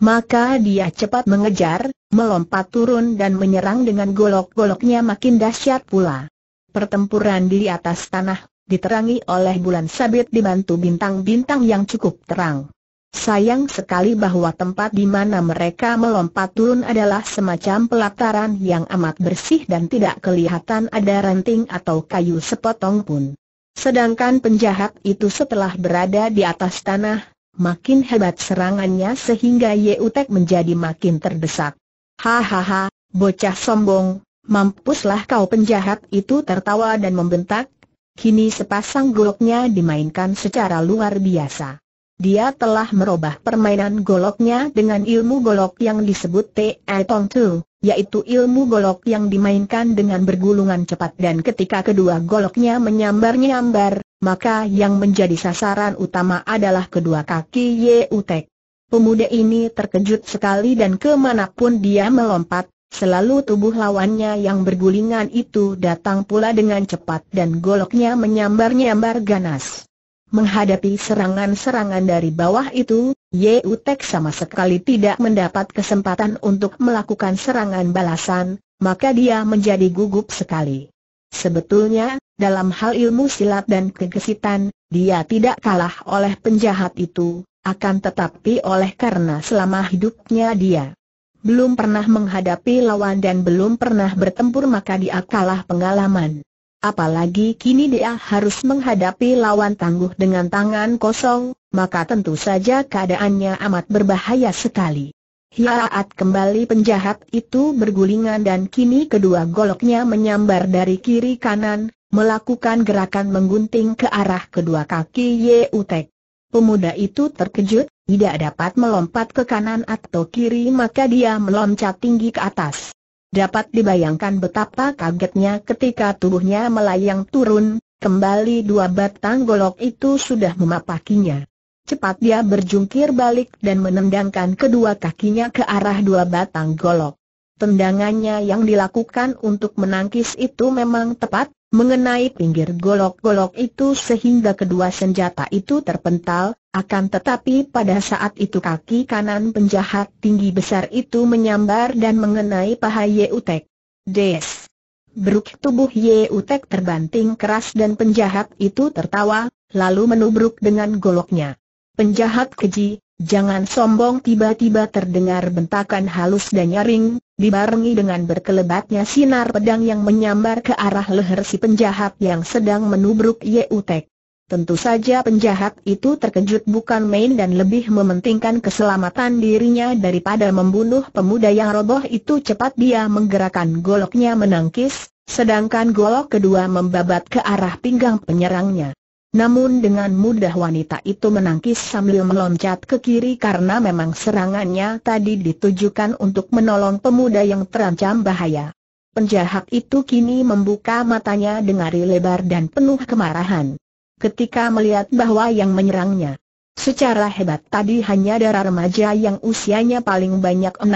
Maka dia cepat mengejar, melompat turun dan menyerang dengan golok-goloknya makin dahsyat pula. Pertempuran di atas tanah, diterangi oleh bulan sabit dibantu bintang-bintang yang cukup terang. Sayang sekali bahwa tempat di mana mereka melompat turun adalah semacam pelataran yang amat bersih dan tidak kelihatan ada ranting atau kayu sepotong pun. Sedangkan penjahat itu setelah berada di atas tanah, makin hebat serangannya sehingga Yeutek menjadi makin terdesak. Hahaha, bocah sombong, mampuslah kau penjahat itu tertawa dan membentak, kini sepasang goloknya dimainkan secara luar biasa. Dia telah merubah permainan goloknya dengan ilmu golok yang disebut Te Tong Tu, yaitu ilmu golok yang dimainkan dengan bergulungan cepat dan ketika kedua goloknya menyambar-nyambar, maka yang menjadi sasaran utama adalah kedua kaki Ye Utek. Pemuda ini terkejut sekali dan kemanapun dia melompat, selalu tubuh lawannya yang bergulingan itu datang pula dengan cepat dan goloknya menyambar-nyambar ganas. Menghadapi serangan-serangan dari bawah itu, Ye Utek sama sekali tidak mendapat kesempatan untuk melakukan serangan balasan, maka dia menjadi gugup sekali. Sebetulnya, dalam hal ilmu silat dan kegesitan, dia tidak kalah oleh penjahat itu, akan tetapi oleh karena selama hidupnya dia belum pernah menghadapi lawan dan belum pernah bertempur maka dia kalah pengalaman. Apalagi kini dia harus menghadapi lawan tangguh dengan tangan kosong, maka tentu saja keadaannya amat berbahaya sekali. Hiaat kembali penjahat itu bergulingan dan kini kedua goloknya menyambar dari kiri kanan, melakukan gerakan menggunting ke arah kedua kaki Yeutek. Pemuda itu terkejut, tidak dapat melompat ke kanan atau kiri maka dia meloncat tinggi ke atas. Dapat dibayangkan betapa kagetnya ketika tubuhnya melayang turun, kembali dua batang golok itu sudah memapakinya. Cepat dia berjungkir balik dan menendangkan kedua kakinya ke arah dua batang golok. Tendangannya yang dilakukan untuk menangkis itu memang tepat, mengenai pinggir golok-golok itu sehingga kedua senjata itu terpental, akan tetapi pada saat itu kaki kanan penjahat tinggi besar itu menyambar dan mengenai paha Ye Utek. Des! Beruk tubuh Ye Utek terbanting keras dan penjahat itu tertawa, lalu menubruk dengan goloknya. Penjahat keji, jangan sombong tiba-tiba terdengar bentakan halus dan nyaring, dibarengi dengan berkelebatnya sinar pedang yang menyambar ke arah leher si penjahat yang sedang menubruk Yeutek. Tentu saja penjahat itu terkejut bukan main dan lebih mementingkan keselamatan dirinya daripada membunuh pemuda yang roboh itu cepat dia menggerakkan goloknya menangkis, sedangkan golok kedua membabat ke arah pinggang penyerangnya. Namun dengan mudah wanita itu menangkis sambil meloncat ke kiri karena memang serangannya tadi ditujukan untuk menolong pemuda yang terancam bahaya. Penjahat itu kini membuka matanya dengari lebar dan penuh kemarahan. Ketika melihat bahwa yang menyerangnya secara hebat tadi hanya darah remaja yang usianya paling banyak 16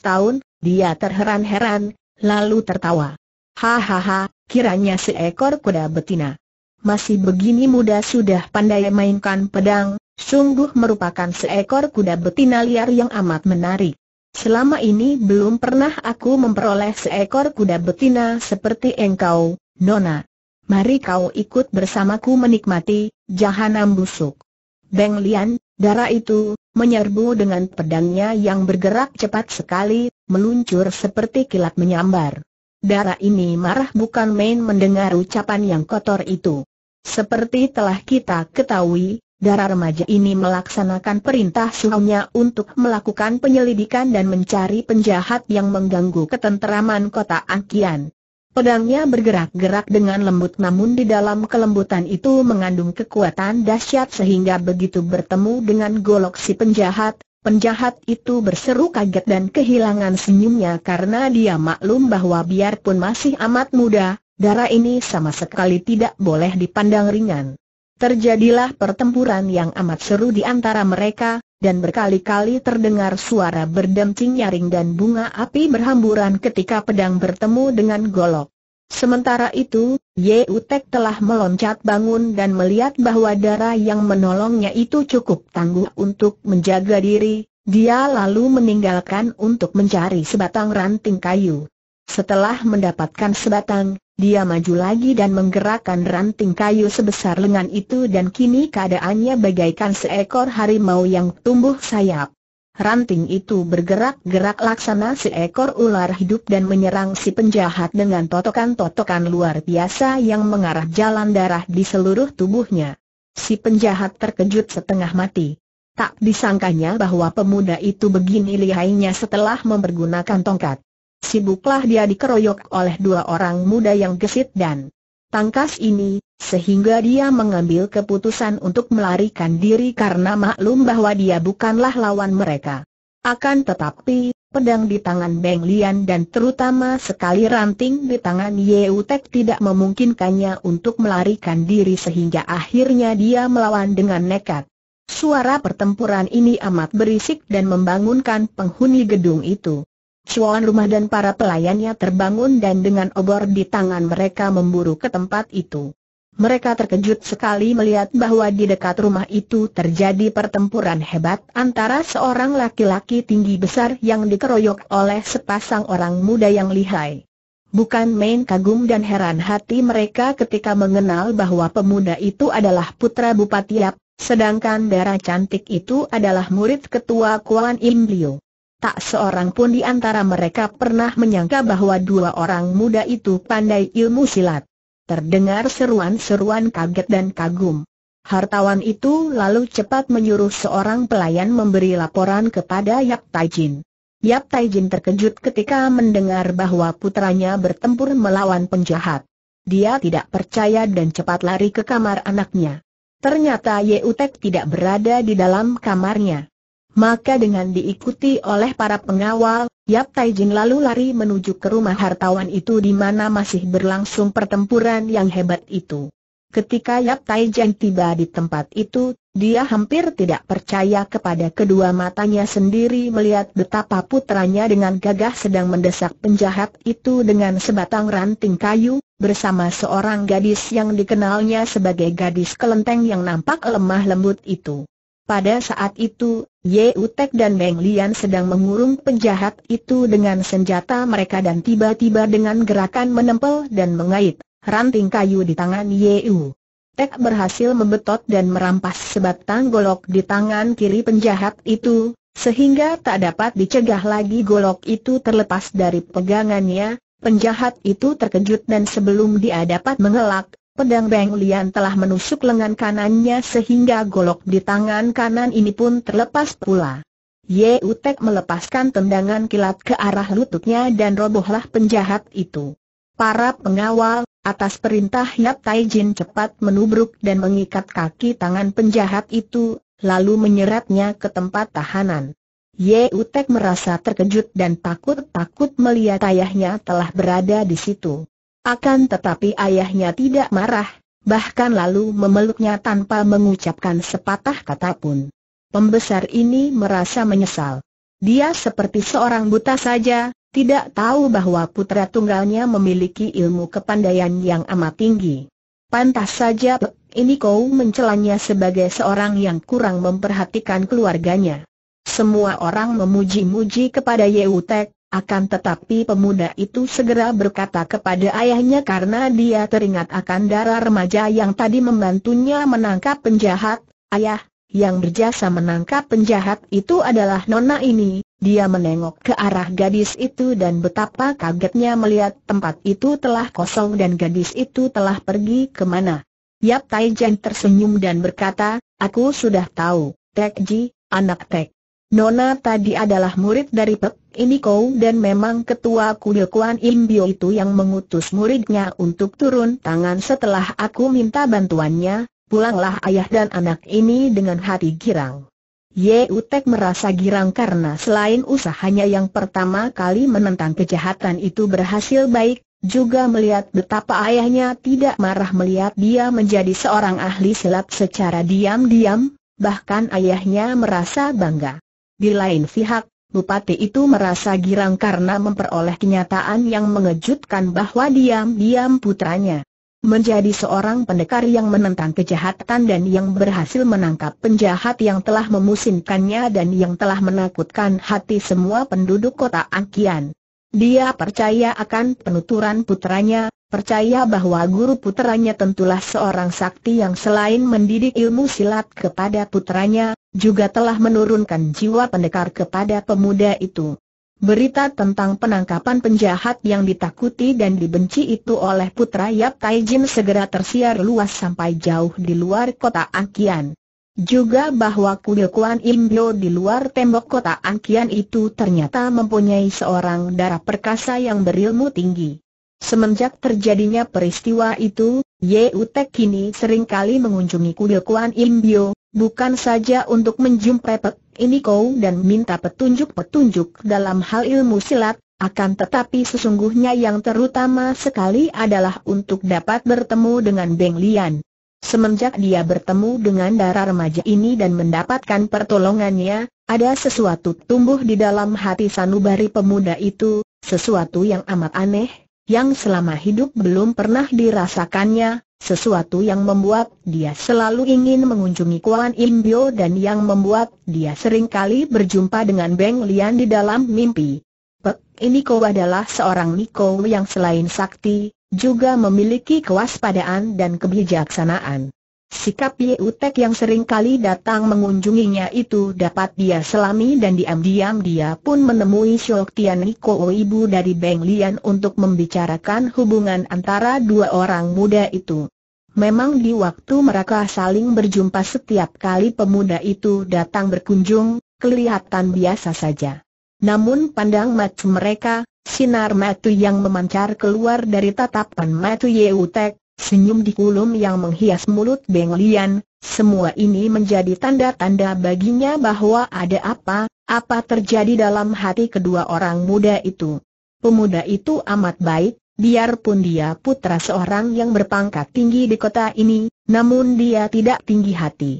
tahun, dia terheran-heran, lalu tertawa. Hahaha, kiranya seekor kuda betina masih begini muda sudah pandai mainkan pedang, sungguh merupakan seekor kuda betina liar yang amat menarik. Selama ini belum pernah aku memperoleh seekor kuda betina seperti engkau, Nona. Mari kau ikut bersamaku menikmati jahanam busuk. Beng Lian, darah itu, menyerbu dengan pedangnya yang bergerak cepat sekali, meluncur seperti kilat menyambar. Darah ini marah bukan main mendengar ucapan yang kotor itu. Seperti telah kita ketahui, darah remaja ini melaksanakan perintah suhunya untuk melakukan penyelidikan dan mencari penjahat yang mengganggu ketenteraman kota Angkian. Pedangnya bergerak-gerak dengan lembut namun di dalam kelembutan itu mengandung kekuatan dahsyat sehingga begitu bertemu dengan golok si penjahat, penjahat itu berseru kaget dan kehilangan senyumnya karena dia maklum bahwa biarpun masih amat muda, darah ini sama sekali tidak boleh dipandang ringan. Terjadilah pertempuran yang amat seru di antara mereka, dan berkali-kali terdengar suara berdemcing nyaring dan bunga api berhamburan ketika pedang bertemu dengan golok. Sementara itu, Ye Utek telah meloncat bangun dan melihat bahwa darah yang menolongnya itu cukup tangguh untuk menjaga diri, dia lalu meninggalkan untuk mencari sebatang ranting kayu. Setelah mendapatkan sebatang, dia maju lagi dan menggerakkan ranting kayu sebesar lengan itu dan kini keadaannya bagaikan seekor harimau yang tumbuh sayap. Ranting itu bergerak-gerak laksana seekor ular hidup dan menyerang si penjahat dengan totokan-totokan luar biasa yang mengarah jalan darah di seluruh tubuhnya. Si penjahat terkejut setengah mati. Tak disangkanya bahwa pemuda itu begini lihainya setelah mempergunakan tongkat sibuklah dia dikeroyok oleh dua orang muda yang gesit dan tangkas ini, sehingga dia mengambil keputusan untuk melarikan diri karena maklum bahwa dia bukanlah lawan mereka. Akan tetapi, pedang di tangan Beng Lian dan terutama sekali ranting di tangan Ye Utek tidak memungkinkannya untuk melarikan diri sehingga akhirnya dia melawan dengan nekat. Suara pertempuran ini amat berisik dan membangunkan penghuni gedung itu. Cuan rumah dan para pelayannya terbangun dan dengan obor di tangan mereka memburu ke tempat itu. Mereka terkejut sekali melihat bahwa di dekat rumah itu terjadi pertempuran hebat antara seorang laki-laki tinggi besar yang dikeroyok oleh sepasang orang muda yang lihai. Bukan main kagum dan heran hati mereka ketika mengenal bahwa pemuda itu adalah putra Bupati Yap, sedangkan darah cantik itu adalah murid ketua Kuan Im Liu. Tak seorang pun di antara mereka pernah menyangka bahwa dua orang muda itu pandai ilmu silat. Terdengar seruan-seruan kaget dan kagum. Hartawan itu lalu cepat menyuruh seorang pelayan memberi laporan kepada Yap Taijin. Yap Taijin terkejut ketika mendengar bahwa putranya bertempur melawan penjahat. Dia tidak percaya dan cepat lari ke kamar anaknya. Ternyata Ye Yeutek tidak berada di dalam kamarnya. Maka dengan diikuti oleh para pengawal, Yap Taijin lalu lari menuju ke rumah hartawan itu di mana masih berlangsung pertempuran yang hebat itu. Ketika Yap Taijin tiba di tempat itu, dia hampir tidak percaya kepada kedua matanya sendiri melihat betapa putranya dengan gagah sedang mendesak penjahat itu dengan sebatang ranting kayu, bersama seorang gadis yang dikenalnya sebagai gadis kelenteng yang nampak lemah lembut itu. Pada saat itu, Ye Utek dan Meng Lian sedang mengurung penjahat itu dengan senjata mereka dan tiba-tiba dengan gerakan menempel dan mengait, ranting kayu di tangan Ye U. Tek berhasil membetot dan merampas sebatang golok di tangan kiri penjahat itu, sehingga tak dapat dicegah lagi golok itu terlepas dari pegangannya, penjahat itu terkejut dan sebelum dia dapat mengelak, Pedang Beng Lian telah menusuk lengan kanannya sehingga golok di tangan kanan ini pun terlepas pula. Ye Utek melepaskan tendangan kilat ke arah lututnya dan robohlah penjahat itu. Para pengawal, atas perintah Yap Tai Jin cepat menubruk dan mengikat kaki tangan penjahat itu, lalu menyeretnya ke tempat tahanan. Ye Utek merasa terkejut dan takut-takut melihat ayahnya telah berada di situ. Akan tetapi ayahnya tidak marah, bahkan lalu memeluknya tanpa mengucapkan sepatah kata pun. Pembesar ini merasa menyesal. Dia seperti seorang buta saja, tidak tahu bahwa putra tunggalnya memiliki ilmu kepandaian yang amat tinggi. Pantas saja ini kau mencelanya sebagai seorang yang kurang memperhatikan keluarganya. Semua orang memuji-muji kepada Yeutek, akan tetapi pemuda itu segera berkata kepada ayahnya karena dia teringat akan darah remaja yang tadi membantunya menangkap penjahat, ayah, yang berjasa menangkap penjahat itu adalah nona ini, dia menengok ke arah gadis itu dan betapa kagetnya melihat tempat itu telah kosong dan gadis itu telah pergi kemana. Yap jen tersenyum dan berkata, aku sudah tahu, Tek Ji, anak Tek. Nona tadi adalah murid dari Pek ini Kou dan memang ketua kudil Kuan Im Bio itu yang mengutus muridnya untuk turun tangan setelah aku minta bantuannya, pulanglah ayah dan anak ini dengan hati girang. Ye Utek merasa girang karena selain usahanya yang pertama kali menentang kejahatan itu berhasil baik, juga melihat betapa ayahnya tidak marah melihat dia menjadi seorang ahli silat secara diam-diam, bahkan ayahnya merasa bangga. Di lain pihak, Bupati itu merasa girang karena memperoleh kenyataan yang mengejutkan bahwa diam-diam putranya menjadi seorang pendekar yang menentang kejahatan dan yang berhasil menangkap penjahat yang telah memusinkannya dan yang telah menakutkan hati semua penduduk kota Angkian. Dia percaya akan penuturan putranya, percaya bahwa guru putranya tentulah seorang sakti yang selain mendidik ilmu silat kepada putranya, juga telah menurunkan jiwa pendekar kepada pemuda itu. Berita tentang penangkapan penjahat yang ditakuti dan dibenci itu oleh putra Yap Taijin segera tersiar luas sampai jauh di luar kota Angkian. Juga bahwa kuil Kuan Imbio di luar tembok kota Angkian itu ternyata mempunyai seorang darah perkasa yang berilmu tinggi. Semenjak terjadinya peristiwa itu, Ye Utek kini seringkali mengunjungi kuil Kuan Imbio, Bukan saja untuk menjumpai Pek ini kau dan minta petunjuk-petunjuk dalam hal ilmu silat, akan tetapi sesungguhnya yang terutama sekali adalah untuk dapat bertemu dengan Beng Lian. Semenjak dia bertemu dengan darah remaja ini dan mendapatkan pertolongannya, ada sesuatu tumbuh di dalam hati sanubari pemuda itu, sesuatu yang amat aneh, yang selama hidup belum pernah dirasakannya, sesuatu yang membuat dia selalu ingin mengunjungi Kuan Im Bio dan yang membuat dia sering kali berjumpa dengan Beng Lian di dalam mimpi. Pek ini kau adalah seorang Niko yang selain sakti, juga memiliki kewaspadaan dan kebijaksanaan. Sikap Yutek yang sering kali datang mengunjunginya itu dapat dia selami dan diam-diam dia pun menemui Shok Tian Niko ibu dari Beng Lian untuk membicarakan hubungan antara dua orang muda itu. Memang di waktu mereka saling berjumpa setiap kali pemuda itu datang berkunjung, kelihatan biasa saja. Namun pandang mata mereka, sinar mata yang memancar keluar dari tatapan mata Yutek, senyum di kulum yang menghias mulut Beng Lian, semua ini menjadi tanda-tanda baginya bahwa ada apa, apa terjadi dalam hati kedua orang muda itu. Pemuda itu amat baik, biarpun dia putra seorang yang berpangkat tinggi di kota ini, namun dia tidak tinggi hati.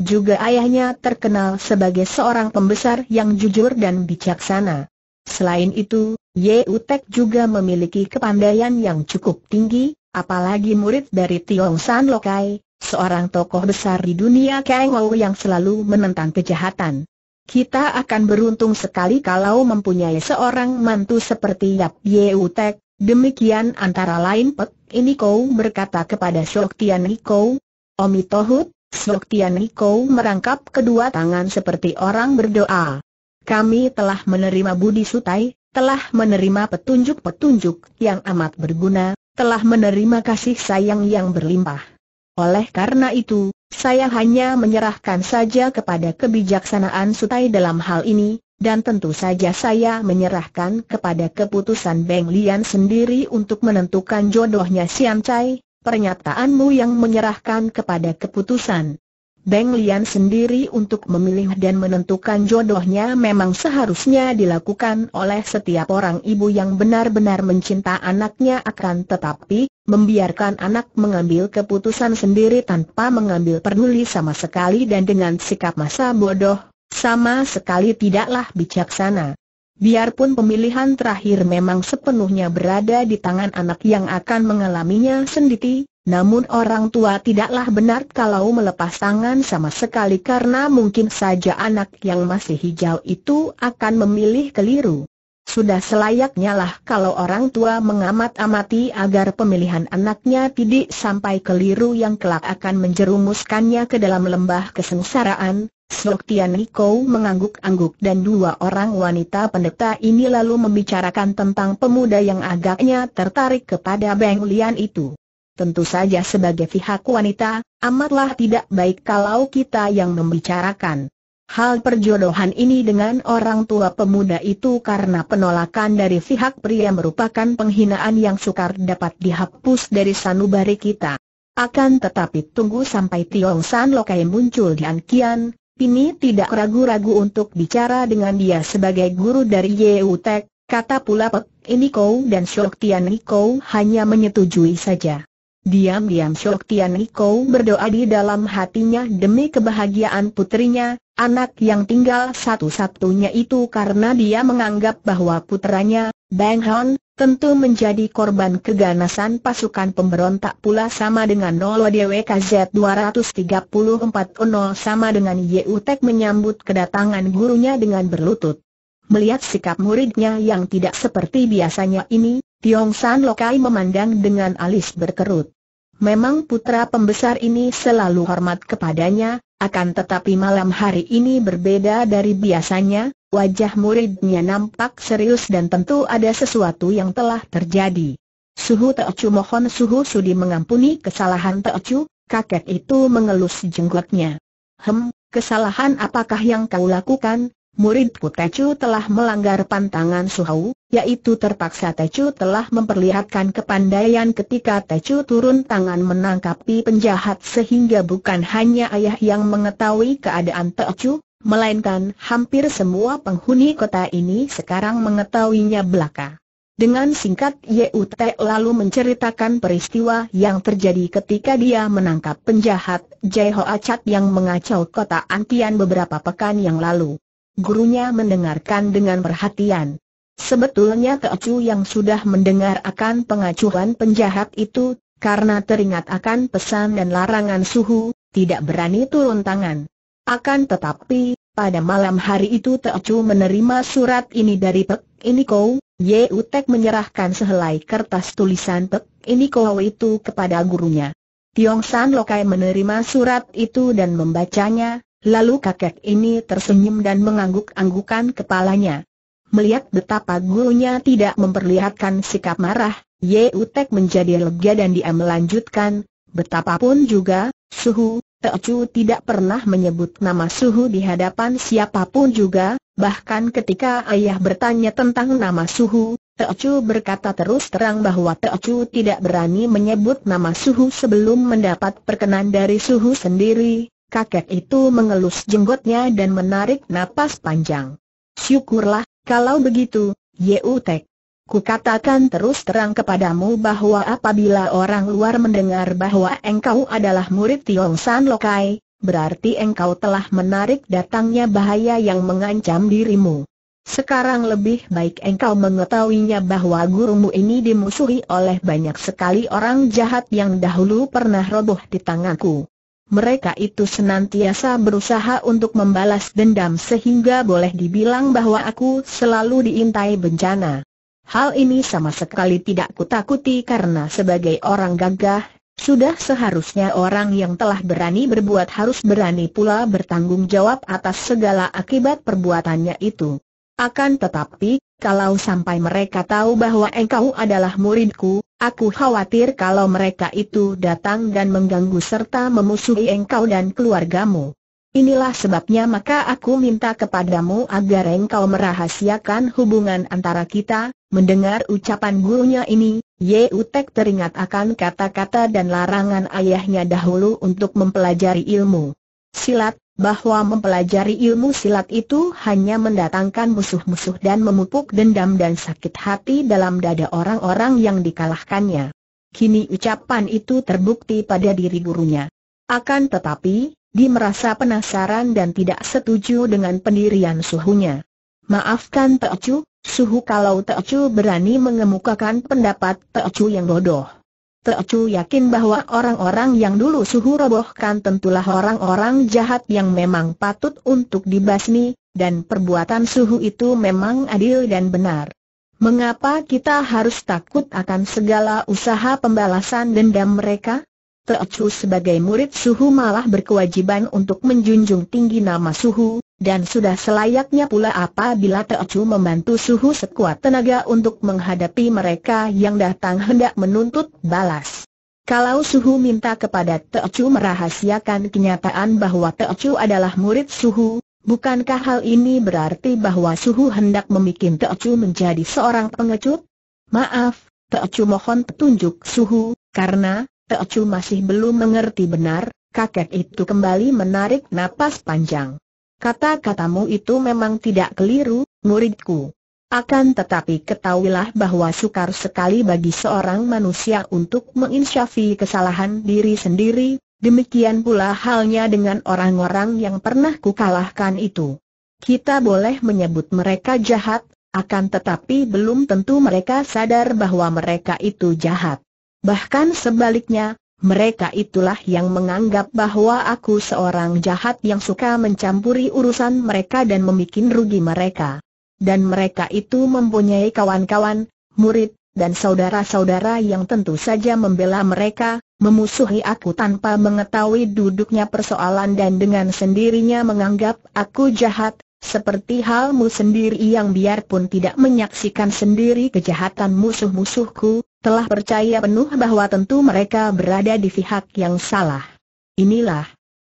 Juga ayahnya terkenal sebagai seorang pembesar yang jujur dan bijaksana. Selain itu, Ye Utek juga memiliki kepandaian yang cukup tinggi, Apalagi murid dari Tiong San Lokai, seorang tokoh besar di dunia Kang Ou yang selalu menentang kejahatan. Kita akan beruntung sekali kalau mempunyai seorang mantu seperti Yap Ye Utek, demikian antara lain Pek ini Kou berkata kepada Shok Tian Kou. Omi Tohut, Shok Tian Kou merangkap kedua tangan seperti orang berdoa. Kami telah menerima budi sutai, telah menerima petunjuk-petunjuk yang amat berguna, telah menerima kasih sayang yang berlimpah. Oleh karena itu, saya hanya menyerahkan saja kepada kebijaksanaan Sutai dalam hal ini, dan tentu saja saya menyerahkan kepada keputusan Beng Lian sendiri untuk menentukan jodohnya Siam Chai, pernyataanmu yang menyerahkan kepada keputusan Beng Lian sendiri untuk memilih dan menentukan jodohnya memang seharusnya dilakukan oleh setiap orang ibu yang benar-benar mencinta anaknya akan tetapi, membiarkan anak mengambil keputusan sendiri tanpa mengambil peduli sama sekali dan dengan sikap masa bodoh, sama sekali tidaklah bijaksana. Biarpun pemilihan terakhir memang sepenuhnya berada di tangan anak yang akan mengalaminya sendiri, namun orang tua tidaklah benar kalau melepas tangan sama sekali karena mungkin saja anak yang masih hijau itu akan memilih keliru. Sudah selayaknya lah kalau orang tua mengamat-amati agar pemilihan anaknya tidak sampai keliru yang kelak akan menjerumuskannya ke dalam lembah kesengsaraan. Soktian Niko mengangguk-angguk dan dua orang wanita pendeta ini lalu membicarakan tentang pemuda yang agaknya tertarik kepada Beng Lian itu. Tentu saja sebagai pihak wanita, amatlah tidak baik kalau kita yang membicarakan hal perjodohan ini dengan orang tua pemuda itu karena penolakan dari pihak pria merupakan penghinaan yang sukar dapat dihapus dari sanubari kita. Akan tetapi tunggu sampai Tiong San Lokai muncul di Ankian, Pini tidak ragu-ragu untuk bicara dengan dia sebagai guru dari Yeu Tek, kata pula Pek ini Kou dan Syok Tian Kou hanya menyetujui saja. Diam-diam Shok Tian Niko berdoa di dalam hatinya demi kebahagiaan putrinya, anak yang tinggal satu-satunya itu karena dia menganggap bahwa putranya, Bang Hon, tentu menjadi korban keganasan pasukan pemberontak pula sama dengan 0 DWKZ 234 0 sama dengan Yutek menyambut kedatangan gurunya dengan berlutut. Melihat sikap muridnya yang tidak seperti biasanya ini, Tiong San Lokai memandang dengan alis berkerut. Memang putra pembesar ini selalu hormat kepadanya, akan tetapi malam hari ini berbeda dari biasanya, wajah muridnya nampak serius dan tentu ada sesuatu yang telah terjadi. Suhu Teocu mohon Suhu Sudi mengampuni kesalahan Teocu, kakek itu mengelus jenggotnya. Hem, kesalahan apakah yang kau lakukan, Muridku Tecu telah melanggar pantangan Suhau, yaitu terpaksa Tecu telah memperlihatkan kepandaian ketika Tecu turun tangan menangkapi penjahat sehingga bukan hanya ayah yang mengetahui keadaan Tecu, melainkan hampir semua penghuni kota ini sekarang mengetahuinya belaka. Dengan singkat Yut lalu menceritakan peristiwa yang terjadi ketika dia menangkap penjahat Jai Hoa Chat yang mengacau kota Antian beberapa pekan yang lalu gurunya mendengarkan dengan perhatian. Sebetulnya Teo Chu yang sudah mendengar akan pengacuhan penjahat itu, karena teringat akan pesan dan larangan suhu, tidak berani turun tangan. Akan tetapi, pada malam hari itu Teo Chu menerima surat ini dari Pek Ye Utek menyerahkan sehelai kertas tulisan Pek Iniko itu kepada gurunya. Tiong San Lokai menerima surat itu dan membacanya, Lalu kakek ini tersenyum dan mengangguk-anggukan kepalanya. Melihat betapa gurunya tidak memperlihatkan sikap marah, Ye Utek menjadi lega dan dia melanjutkan, betapapun juga, Suhu, Teocu tidak pernah menyebut nama Suhu di hadapan siapapun juga, bahkan ketika ayah bertanya tentang nama Suhu, Teocu berkata terus terang bahwa Teocu tidak berani menyebut nama Suhu sebelum mendapat perkenan dari Suhu sendiri, kakek itu mengelus jenggotnya dan menarik napas panjang. Syukurlah, kalau begitu, Yeutek. katakan terus terang kepadamu bahwa apabila orang luar mendengar bahwa engkau adalah murid Tiong San Lokai, berarti engkau telah menarik datangnya bahaya yang mengancam dirimu. Sekarang lebih baik engkau mengetahuinya bahwa gurumu ini dimusuhi oleh banyak sekali orang jahat yang dahulu pernah roboh di tanganku mereka itu senantiasa berusaha untuk membalas dendam sehingga boleh dibilang bahwa aku selalu diintai bencana. Hal ini sama sekali tidak kutakuti karena sebagai orang gagah, sudah seharusnya orang yang telah berani berbuat harus berani pula bertanggung jawab atas segala akibat perbuatannya itu. Akan tetapi, kalau sampai mereka tahu bahwa engkau adalah muridku, Aku khawatir kalau mereka itu datang dan mengganggu serta memusuhi engkau dan keluargamu. Inilah sebabnya maka aku minta kepadamu agar engkau merahasiakan hubungan antara kita. Mendengar ucapan gurunya ini, Ye Utek teringat akan kata-kata dan larangan ayahnya dahulu untuk mempelajari ilmu silat bahwa mempelajari ilmu silat itu hanya mendatangkan musuh-musuh dan memupuk dendam dan sakit hati dalam dada orang-orang yang dikalahkannya. Kini ucapan itu terbukti pada diri gurunya. Akan tetapi, dia merasa penasaran dan tidak setuju dengan pendirian suhunya. Maafkan Teocu, suhu kalau Teocu berani mengemukakan pendapat Teocu yang bodoh. Teocu yakin bahwa orang-orang yang dulu suhu robohkan tentulah orang-orang jahat yang memang patut untuk dibasmi, dan perbuatan suhu itu memang adil dan benar. Mengapa kita harus takut akan segala usaha pembalasan dendam mereka? Teochu sebagai murid Suhu malah berkewajiban untuk menjunjung tinggi nama Suhu, dan sudah selayaknya pula apabila Teochu membantu Suhu sekuat tenaga untuk menghadapi mereka yang datang hendak menuntut balas. Kalau Suhu minta kepada Teochu merahasiakan kenyataan bahwa Teochu adalah murid Suhu, bukankah hal ini berarti bahwa Suhu hendak membuat Teochu menjadi seorang pengecut? Maaf, Teochu mohon petunjuk Suhu, karena Teocu masih belum mengerti benar, kakek itu kembali menarik napas panjang. Kata-katamu itu memang tidak keliru, muridku. Akan tetapi ketahuilah bahwa sukar sekali bagi seorang manusia untuk menginsyafi kesalahan diri sendiri, demikian pula halnya dengan orang-orang yang pernah kukalahkan itu. Kita boleh menyebut mereka jahat, akan tetapi belum tentu mereka sadar bahwa mereka itu jahat. Bahkan sebaliknya, mereka itulah yang menganggap bahwa aku seorang jahat yang suka mencampuri urusan mereka dan membuat rugi mereka. Dan mereka itu mempunyai kawan-kawan, murid, dan saudara-saudara yang tentu saja membela mereka, memusuhi aku tanpa mengetahui duduknya persoalan dan dengan sendirinya menganggap aku jahat, seperti halmu sendiri yang biarpun tidak menyaksikan sendiri kejahatan musuh-musuhku, telah percaya penuh bahwa tentu mereka berada di pihak yang salah. Inilah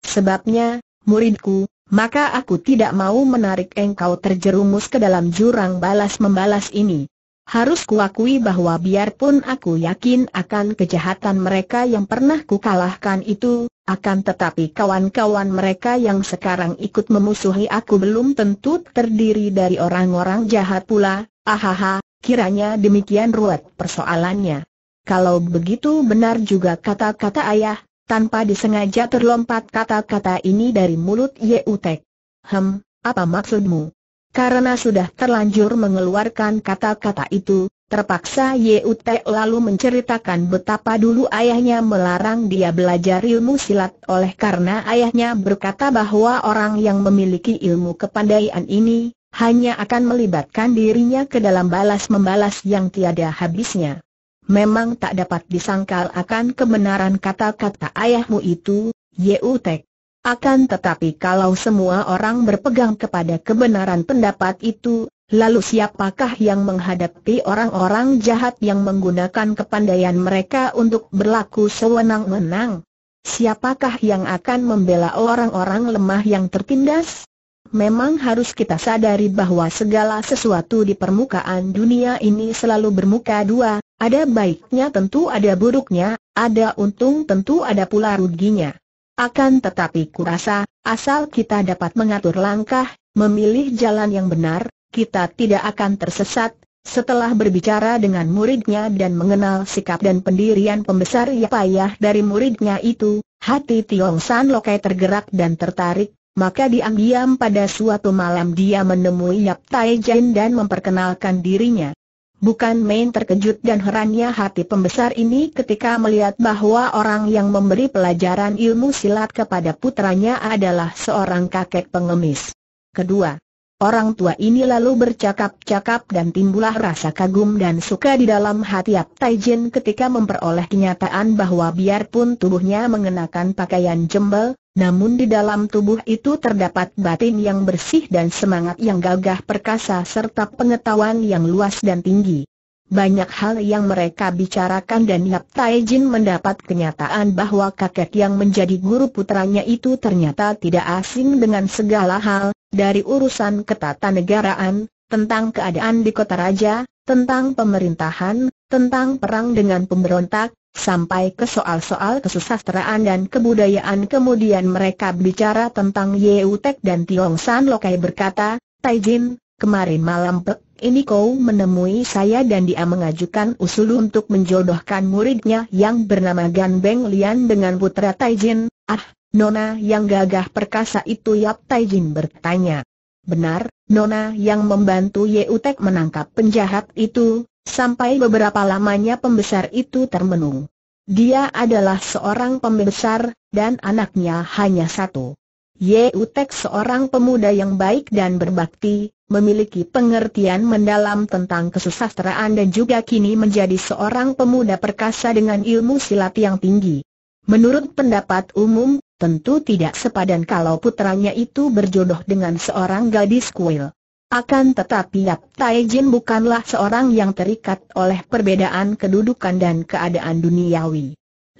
sebabnya, muridku, maka aku tidak mau menarik engkau terjerumus ke dalam jurang balas-membalas ini. Harus kuakui bahwa biarpun aku yakin akan kejahatan mereka yang pernah kukalahkan itu, akan tetapi kawan-kawan mereka yang sekarang ikut memusuhi aku belum tentu terdiri dari orang-orang jahat pula, ahaha, Kiranya demikian ruwet persoalannya. Kalau begitu benar juga kata-kata ayah, tanpa disengaja terlompat kata-kata ini dari mulut Utek. Hem, apa maksudmu? Karena sudah terlanjur mengeluarkan kata-kata itu, terpaksa Utek lalu menceritakan betapa dulu ayahnya melarang dia belajar ilmu silat oleh karena ayahnya berkata bahwa orang yang memiliki ilmu kepandaian ini, hanya akan melibatkan dirinya ke dalam balas-membalas yang tiada habisnya. Memang tak dapat disangkal akan kebenaran kata-kata ayahmu itu, Yeutek. Akan tetapi kalau semua orang berpegang kepada kebenaran pendapat itu, lalu siapakah yang menghadapi orang-orang jahat yang menggunakan kepandaian mereka untuk berlaku sewenang-wenang? Siapakah yang akan membela orang-orang lemah yang tertindas? Memang harus kita sadari bahwa segala sesuatu di permukaan dunia ini selalu bermuka dua, ada baiknya tentu ada buruknya, ada untung tentu ada pula ruginya. Akan tetapi kurasa, asal kita dapat mengatur langkah, memilih jalan yang benar, kita tidak akan tersesat. Setelah berbicara dengan muridnya dan mengenal sikap dan pendirian pembesar payah dari muridnya itu, hati Tiong San Lokai tergerak dan tertarik, maka diam-diam pada suatu malam dia menemui Yap Tai Jin dan memperkenalkan dirinya. Bukan main terkejut dan herannya hati pembesar ini ketika melihat bahwa orang yang memberi pelajaran ilmu silat kepada putranya adalah seorang kakek pengemis. Kedua, Orang tua ini lalu bercakap-cakap dan timbullah rasa kagum dan suka di dalam hati Yap Taijin ketika memperoleh kenyataan bahwa biarpun tubuhnya mengenakan pakaian jembel, namun di dalam tubuh itu terdapat batin yang bersih dan semangat yang gagah perkasa serta pengetahuan yang luas dan tinggi. Banyak hal yang mereka bicarakan dan Yap Taijin mendapat kenyataan bahwa kakek yang menjadi guru putranya itu ternyata tidak asing dengan segala hal, dari urusan ketatanegaraan, tentang keadaan di kota raja, tentang pemerintahan, tentang perang dengan pemberontak, sampai ke soal-soal kesusasteraan dan kebudayaan. Kemudian mereka bicara tentang Yeutek dan Tiong San Lokai berkata, Taijin, kemarin malam Pek ini kau menemui saya dan dia mengajukan usul untuk menjodohkan muridnya yang bernama Gan Beng Lian dengan putra Taijin. Ah, Nona yang gagah perkasa itu Yap Taijin bertanya. Benar, Nona yang membantu Ye Utek menangkap penjahat itu, sampai beberapa lamanya pembesar itu termenung. Dia adalah seorang pembesar, dan anaknya hanya satu. Ye Utek seorang pemuda yang baik dan berbakti, memiliki pengertian mendalam tentang kesusastraan dan juga kini menjadi seorang pemuda perkasa dengan ilmu silat yang tinggi. Menurut pendapat umum, tentu tidak sepadan kalau putranya itu berjodoh dengan seorang gadis kuil. Akan tetapi Yap Tai Jin bukanlah seorang yang terikat oleh perbedaan kedudukan dan keadaan duniawi.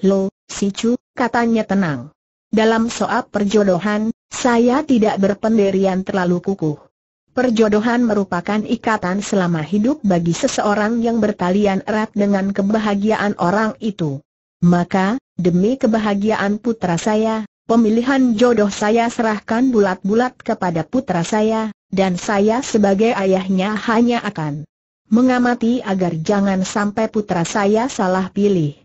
Lo, si Chu, katanya tenang. Dalam soal perjodohan, saya tidak berpendirian terlalu kukuh. Perjodohan merupakan ikatan selama hidup bagi seseorang yang bertalian erat dengan kebahagiaan orang itu. Maka, demi kebahagiaan putra saya, pemilihan jodoh saya serahkan bulat-bulat kepada putra saya, dan saya sebagai ayahnya hanya akan mengamati agar jangan sampai putra saya salah pilih.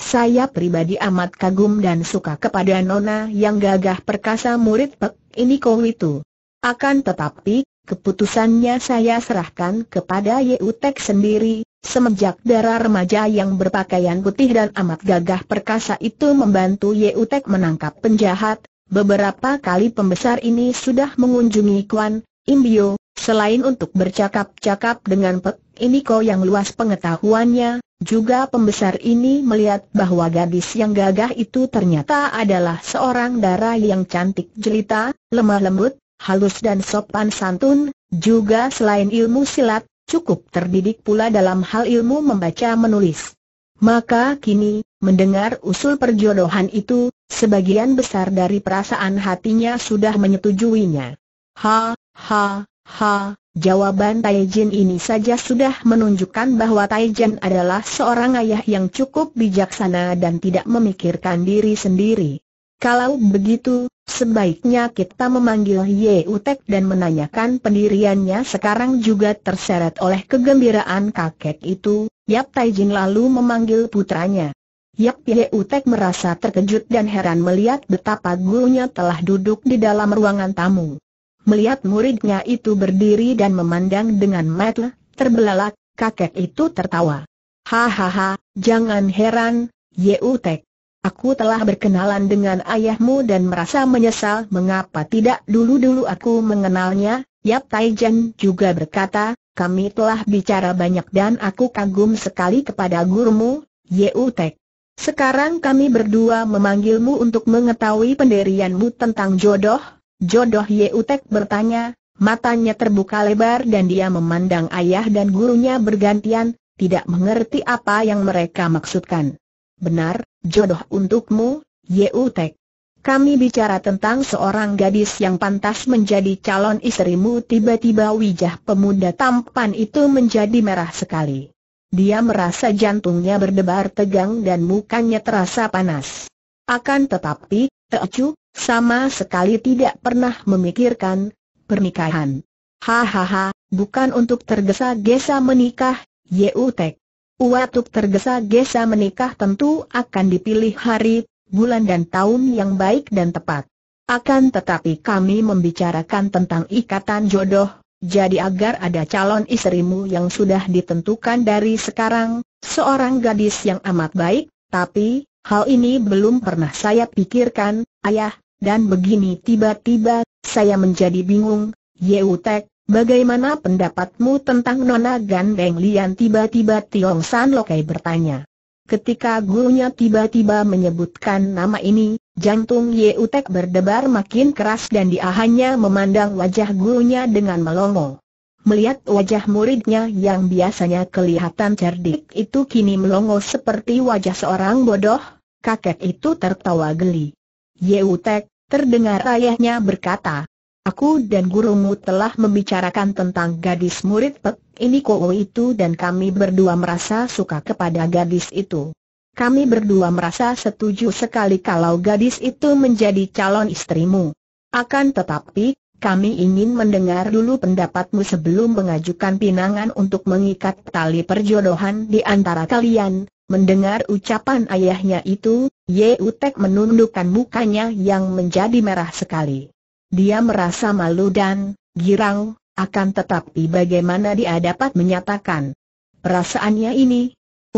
Saya pribadi amat kagum dan suka kepada Nona yang gagah perkasa murid Pek ini kau itu. Akan tetapi, keputusannya saya serahkan kepada Yeutek sendiri, Semenjak darah remaja yang berpakaian putih dan amat gagah perkasa itu membantu Yeutek menangkap penjahat, beberapa kali pembesar ini sudah mengunjungi Kwan Imbio, selain untuk bercakap-cakap dengan Pek Iniko yang luas pengetahuannya, juga pembesar ini melihat bahwa gadis yang gagah itu ternyata adalah seorang darah yang cantik jelita, lemah lembut, halus dan sopan santun, juga selain ilmu silat, cukup terdidik pula dalam hal ilmu membaca menulis. Maka kini, mendengar usul perjodohan itu, sebagian besar dari perasaan hatinya sudah menyetujuinya. Ha, ha, ha, jawaban Taijin ini saja sudah menunjukkan bahwa Taijin adalah seorang ayah yang cukup bijaksana dan tidak memikirkan diri sendiri. Kalau begitu, sebaiknya kita memanggil Ye Utek dan menanyakan pendiriannya sekarang juga terseret oleh kegembiraan kakek itu, Yap Taijin lalu memanggil putranya. Yap Ye Utek merasa terkejut dan heran melihat betapa gurunya telah duduk di dalam ruangan tamu. Melihat muridnya itu berdiri dan memandang dengan mata terbelalak, kakek itu tertawa. Hahaha, jangan heran, Ye Utek. Aku telah berkenalan dengan ayahmu dan merasa menyesal mengapa tidak dulu-dulu aku mengenalnya, Yap Taijen juga berkata, kami telah bicara banyak dan aku kagum sekali kepada gurumu, Yeu Tek. Sekarang kami berdua memanggilmu untuk mengetahui pendirianmu tentang jodoh, jodoh Yeu Tek bertanya, matanya terbuka lebar dan dia memandang ayah dan gurunya bergantian, tidak mengerti apa yang mereka maksudkan benar, jodoh untukmu, Utek. Kami bicara tentang seorang gadis yang pantas menjadi calon istrimu tiba-tiba wajah pemuda tampan itu menjadi merah sekali. Dia merasa jantungnya berdebar tegang dan mukanya terasa panas. Akan tetapi, Teocu, sama sekali tidak pernah memikirkan pernikahan. Hahaha, bukan untuk tergesa-gesa menikah, Utek. Uatuk tergesa-gesa menikah tentu akan dipilih hari, bulan dan tahun yang baik dan tepat. Akan tetapi kami membicarakan tentang ikatan jodoh, jadi agar ada calon istrimu yang sudah ditentukan dari sekarang, seorang gadis yang amat baik, tapi, hal ini belum pernah saya pikirkan, ayah, dan begini tiba-tiba, saya menjadi bingung, Yeutek, Bagaimana pendapatmu tentang Nona Gandeng Lian? Tiba-tiba Tiong San Lokai bertanya. Ketika gurunya tiba-tiba menyebutkan nama ini, jantung Ye Utek berdebar makin keras dan dia hanya memandang wajah gurunya dengan melongo. Melihat wajah muridnya yang biasanya kelihatan cerdik itu kini melongo seperti wajah seorang bodoh, kakek itu tertawa geli. Ye Utek, terdengar ayahnya berkata, Aku dan gurumu telah membicarakan tentang gadis murid Pek ini Kowo itu dan kami berdua merasa suka kepada gadis itu. Kami berdua merasa setuju sekali kalau gadis itu menjadi calon istrimu. Akan tetapi, kami ingin mendengar dulu pendapatmu sebelum mengajukan pinangan untuk mengikat tali perjodohan di antara kalian. Mendengar ucapan ayahnya itu, Ye Yeutek menundukkan mukanya yang menjadi merah sekali. Dia merasa malu dan girang, akan tetapi bagaimana dia dapat menyatakan perasaannya ini?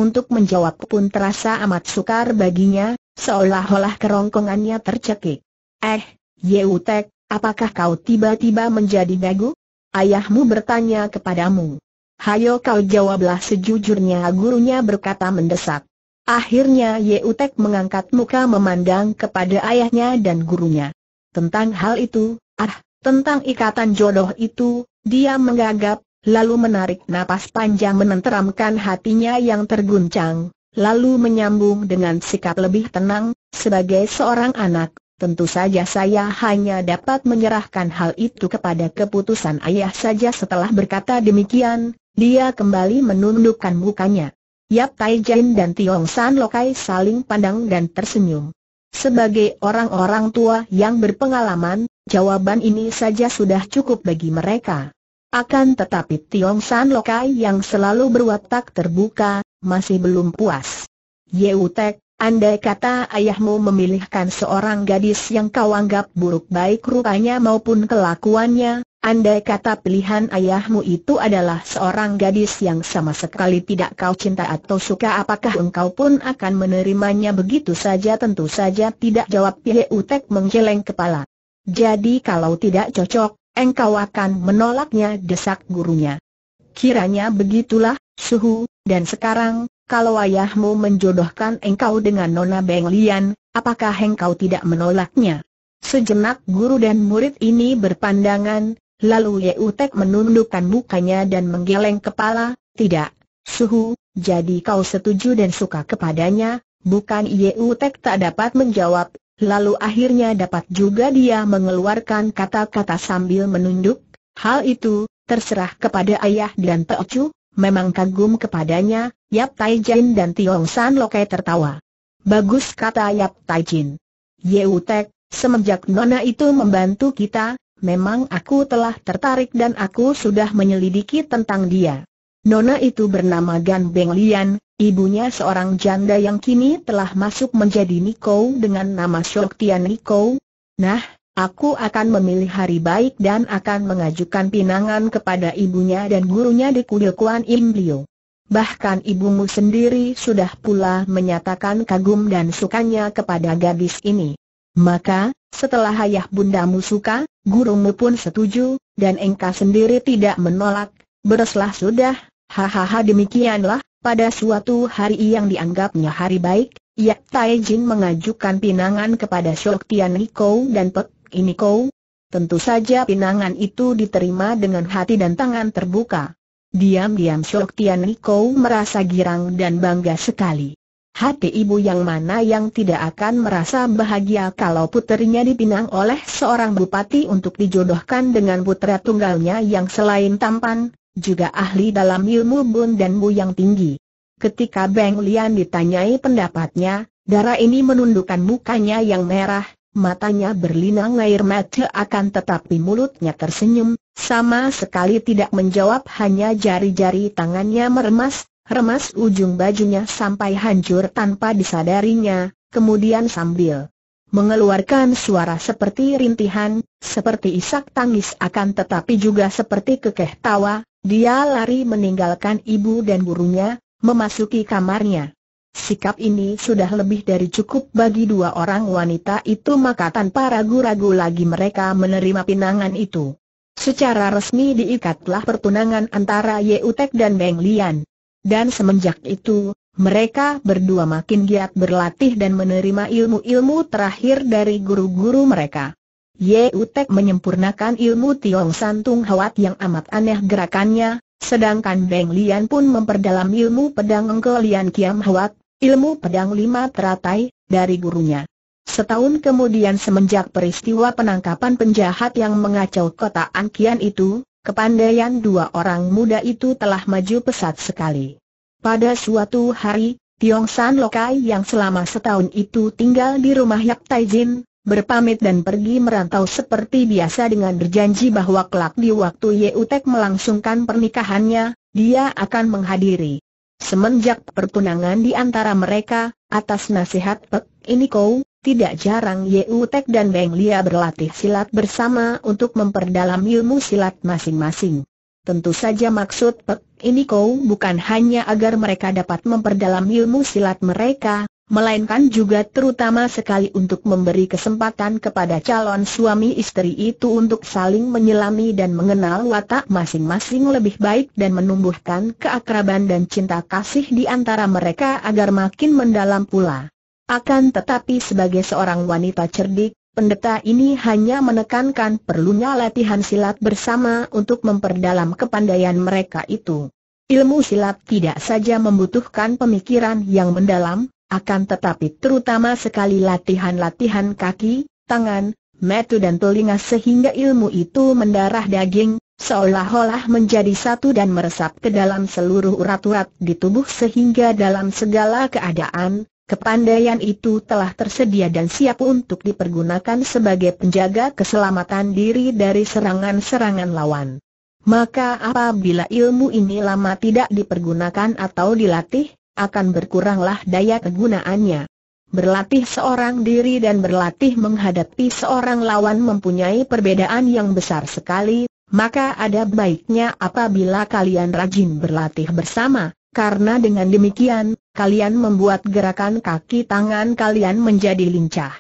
Untuk menjawab pun terasa amat sukar baginya, seolah-olah kerongkongannya tercekik. Eh, Yeutek, apakah kau tiba-tiba menjadi dagu? Ayahmu bertanya kepadamu. Hayo kau jawablah sejujurnya gurunya berkata mendesak. Akhirnya Yeutek mengangkat muka memandang kepada ayahnya dan gurunya. Tentang hal itu, ah, tentang ikatan jodoh itu, dia menggagap, lalu menarik napas panjang menenteramkan hatinya yang terguncang, lalu menyambung dengan sikap lebih tenang, sebagai seorang anak, tentu saja saya hanya dapat menyerahkan hal itu kepada keputusan ayah saja setelah berkata demikian, dia kembali menundukkan mukanya. Yap Tai Jin dan Tiong San Lokai saling pandang dan tersenyum. Sebagai orang-orang tua yang berpengalaman, jawaban ini saja sudah cukup bagi mereka. Akan tetapi Tiong San Lokai yang selalu berwatak terbuka, masih belum puas. Ye Utek, andai kata ayahmu memilihkan seorang gadis yang kau anggap buruk baik rupanya maupun kelakuannya, Andai kata pilihan ayahmu itu adalah seorang gadis yang sama sekali tidak kau cinta atau suka apakah engkau pun akan menerimanya begitu saja tentu saja tidak jawab Pie Utek menggeleng kepala. Jadi kalau tidak cocok, engkau akan menolaknya desak gurunya. Kiranya begitulah, Suhu, dan sekarang, kalau ayahmu menjodohkan engkau dengan Nona Beng Lian, apakah engkau tidak menolaknya? Sejenak guru dan murid ini berpandangan, Lalu Ye Utek menundukkan mukanya dan menggeleng kepala, tidak, suhu, jadi kau setuju dan suka kepadanya, bukan Utek tak dapat menjawab, lalu akhirnya dapat juga dia mengeluarkan kata-kata sambil menunduk, hal itu, terserah kepada ayah dan Teocu, memang kagum kepadanya, Yap Tai Taijin dan Tiong San Lokai tertawa. Bagus kata Yap Tai Jin. Taijin. Utek, semenjak Nona itu membantu kita, memang aku telah tertarik dan aku sudah menyelidiki tentang dia. Nona itu bernama Gan Beng Lian, ibunya seorang janda yang kini telah masuk menjadi Niko dengan nama Tian Niko. Nah, aku akan memilih hari baik dan akan mengajukan pinangan kepada ibunya dan gurunya di kuil Kuan Im Liu. Bahkan ibumu sendiri sudah pula menyatakan kagum dan sukanya kepada gadis ini. Maka, setelah ayah bundamu suka, gurumu pun setuju, dan engkau sendiri tidak menolak, bereslah sudah, hahaha demikianlah, pada suatu hari yang dianggapnya hari baik, Yak Tai Jin mengajukan pinangan kepada Shok Tian Niko dan Pek Iniko. Tentu saja pinangan itu diterima dengan hati dan tangan terbuka. Diam-diam Shok Tian Niko merasa girang dan bangga sekali. Hati ibu yang mana yang tidak akan merasa bahagia kalau puterinya dipinang oleh seorang bupati untuk dijodohkan dengan putra tunggalnya yang selain tampan, juga ahli dalam ilmu bun dan bu yang tinggi. Ketika Beng Lian ditanyai pendapatnya, darah ini menundukkan mukanya yang merah, matanya berlinang air mata akan tetapi mulutnya tersenyum, sama sekali tidak menjawab hanya jari-jari tangannya meremas, remas ujung bajunya sampai hancur tanpa disadarinya, kemudian sambil mengeluarkan suara seperti rintihan, seperti isak tangis akan tetapi juga seperti kekeh tawa, dia lari meninggalkan ibu dan burunya, memasuki kamarnya. Sikap ini sudah lebih dari cukup bagi dua orang wanita itu maka tanpa ragu-ragu lagi mereka menerima pinangan itu. Secara resmi diikatlah pertunangan antara Yeutek dan Beng Lian. Dan semenjak itu, mereka berdua makin giat berlatih dan menerima ilmu-ilmu terakhir dari guru-guru mereka. Ye Utek menyempurnakan ilmu Tiong Santung Hawat yang amat aneh gerakannya, sedangkan Beng Lian pun memperdalam ilmu pedang Engke Lian Kiam Hawat, ilmu pedang lima teratai, dari gurunya. Setahun kemudian semenjak peristiwa penangkapan penjahat yang mengacau kota Ankian itu, Kepandaian dua orang muda itu telah maju pesat sekali. Pada suatu hari, Tiong San Lokai yang selama setahun itu tinggal di rumah Yap Tai berpamit dan pergi merantau seperti biasa dengan berjanji bahwa kelak di waktu Utek melangsungkan pernikahannya, dia akan menghadiri. Semenjak pertunangan di antara mereka, atas nasihat Pek ini kau, tidak jarang Yu Tek dan Beng Lia berlatih silat bersama untuk memperdalam ilmu silat masing-masing. Tentu saja maksud Pek ini kau bukan hanya agar mereka dapat memperdalam ilmu silat mereka, melainkan juga terutama sekali untuk memberi kesempatan kepada calon suami istri itu untuk saling menyelami dan mengenal watak masing-masing lebih baik dan menumbuhkan keakraban dan cinta kasih di antara mereka agar makin mendalam pula. Akan tetapi sebagai seorang wanita cerdik, pendeta ini hanya menekankan perlunya latihan silat bersama untuk memperdalam kepandaian mereka itu. Ilmu silat tidak saja membutuhkan pemikiran yang mendalam, akan tetapi terutama sekali latihan-latihan kaki, tangan, metu dan telinga sehingga ilmu itu mendarah daging, seolah-olah menjadi satu dan meresap ke dalam seluruh urat-urat di tubuh sehingga dalam segala keadaan, Kepandaian itu telah tersedia dan siap untuk dipergunakan sebagai penjaga keselamatan diri dari serangan-serangan lawan. Maka apabila ilmu ini lama tidak dipergunakan atau dilatih, akan berkuranglah daya kegunaannya. Berlatih seorang diri dan berlatih menghadapi seorang lawan mempunyai perbedaan yang besar sekali, maka ada baiknya apabila kalian rajin berlatih bersama, karena dengan demikian, kalian membuat gerakan kaki tangan kalian menjadi lincah.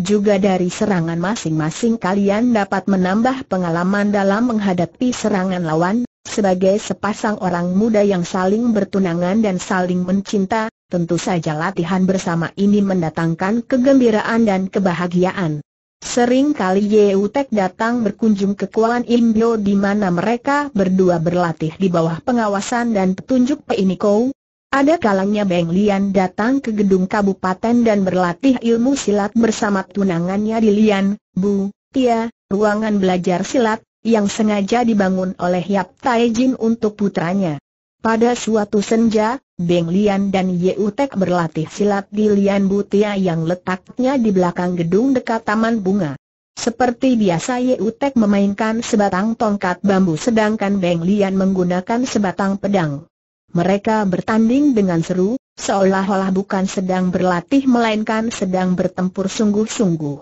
Juga dari serangan masing-masing kalian dapat menambah pengalaman dalam menghadapi serangan lawan, sebagai sepasang orang muda yang saling bertunangan dan saling mencinta, tentu saja latihan bersama ini mendatangkan kegembiraan dan kebahagiaan. Sering kali Yeutek datang berkunjung ke Kuan Imbio di mana mereka berdua berlatih di bawah pengawasan dan petunjuk Nikou. Ada kalanya Beng Lian datang ke gedung kabupaten dan berlatih ilmu silat bersama tunangannya di Lian, Bu, Tia, ruangan belajar silat, yang sengaja dibangun oleh Yap Tai Jin untuk putranya. Pada suatu senja, Beng Lian dan Ye Utek berlatih silat di Lian Tia yang letaknya di belakang gedung dekat Taman Bunga. Seperti biasa Ye Utek memainkan sebatang tongkat bambu sedangkan Beng Lian menggunakan sebatang pedang. Mereka bertanding dengan seru, seolah-olah bukan sedang berlatih melainkan sedang bertempur sungguh-sungguh.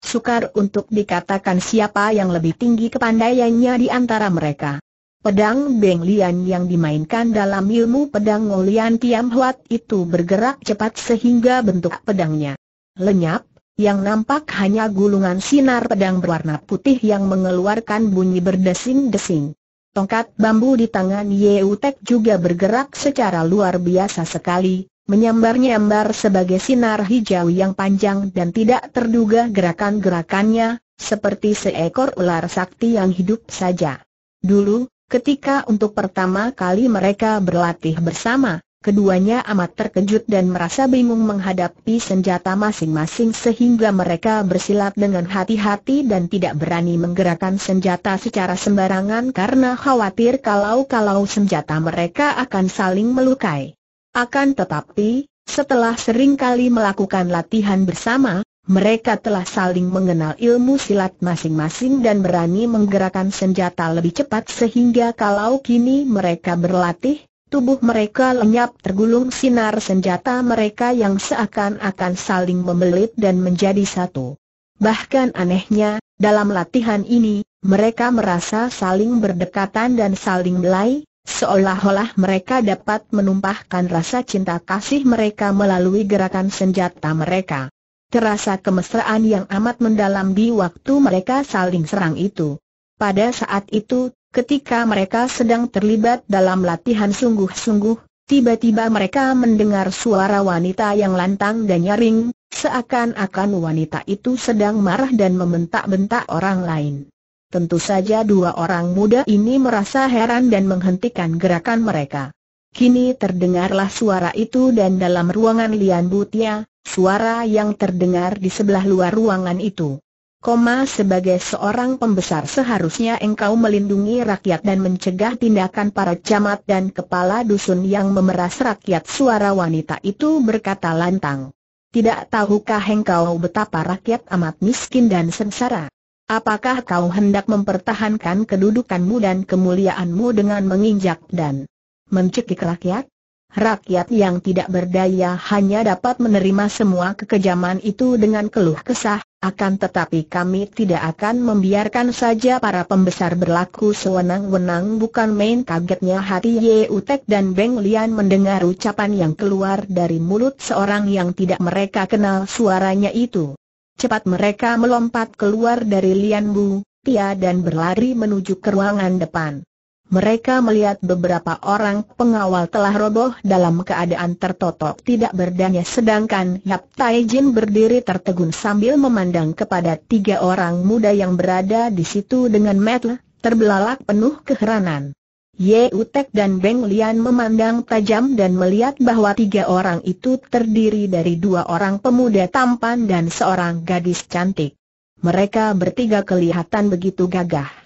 Sukar untuk dikatakan siapa yang lebih tinggi kepandaiannya di antara mereka. Pedang Beng Lian yang dimainkan dalam ilmu pedang Ngolian Tiam Huat itu bergerak cepat sehingga bentuk pedangnya lenyap, yang nampak hanya gulungan sinar pedang berwarna putih yang mengeluarkan bunyi berdesing-desing. Tongkat bambu di tangan Yeutek juga bergerak secara luar biasa sekali, menyambar-nyambar sebagai sinar hijau yang panjang dan tidak terduga gerakan-gerakannya, seperti seekor ular sakti yang hidup saja. Dulu, ketika untuk pertama kali mereka berlatih bersama, Keduanya amat terkejut dan merasa bingung menghadapi senjata masing-masing sehingga mereka bersilat dengan hati-hati dan tidak berani menggerakkan senjata secara sembarangan karena khawatir kalau-kalau senjata mereka akan saling melukai. Akan tetapi, setelah sering kali melakukan latihan bersama, mereka telah saling mengenal ilmu silat masing-masing dan berani menggerakkan senjata lebih cepat sehingga kalau kini mereka berlatih, Tubuh mereka lenyap tergulung sinar senjata mereka yang seakan-akan saling membelit dan menjadi satu. Bahkan anehnya, dalam latihan ini, mereka merasa saling berdekatan dan saling belai, seolah-olah mereka dapat menumpahkan rasa cinta kasih mereka melalui gerakan senjata mereka. Terasa kemesraan yang amat mendalam di waktu mereka saling serang itu. Pada saat itu, Ketika mereka sedang terlibat dalam latihan sungguh-sungguh, tiba-tiba mereka mendengar suara wanita yang lantang dan nyaring, seakan-akan wanita itu sedang marah dan membentak-bentak orang lain. Tentu saja dua orang muda ini merasa heran dan menghentikan gerakan mereka. Kini terdengarlah suara itu dan dalam ruangan Lian Butia, suara yang terdengar di sebelah luar ruangan itu. Koma sebagai seorang pembesar seharusnya engkau melindungi rakyat dan mencegah tindakan para camat dan kepala dusun yang memeras rakyat suara wanita itu berkata lantang. Tidak tahukah engkau betapa rakyat amat miskin dan sengsara? Apakah kau hendak mempertahankan kedudukanmu dan kemuliaanmu dengan menginjak dan mencekik rakyat? rakyat yang tidak berdaya hanya dapat menerima semua kekejaman itu dengan keluh kesah, akan tetapi kami tidak akan membiarkan saja para pembesar berlaku sewenang-wenang bukan main kagetnya hati Ye Utek dan Beng Lian mendengar ucapan yang keluar dari mulut seorang yang tidak mereka kenal suaranya itu. Cepat mereka melompat keluar dari Lian Bu, Tia dan berlari menuju ke ruangan depan. Mereka melihat beberapa orang pengawal telah roboh dalam keadaan tertotok tidak berdaya sedangkan Yap Tai berdiri tertegun sambil memandang kepada tiga orang muda yang berada di situ dengan metel, terbelalak penuh keheranan. Ye Utek dan Beng Lian memandang tajam dan melihat bahwa tiga orang itu terdiri dari dua orang pemuda tampan dan seorang gadis cantik. Mereka bertiga kelihatan begitu gagah.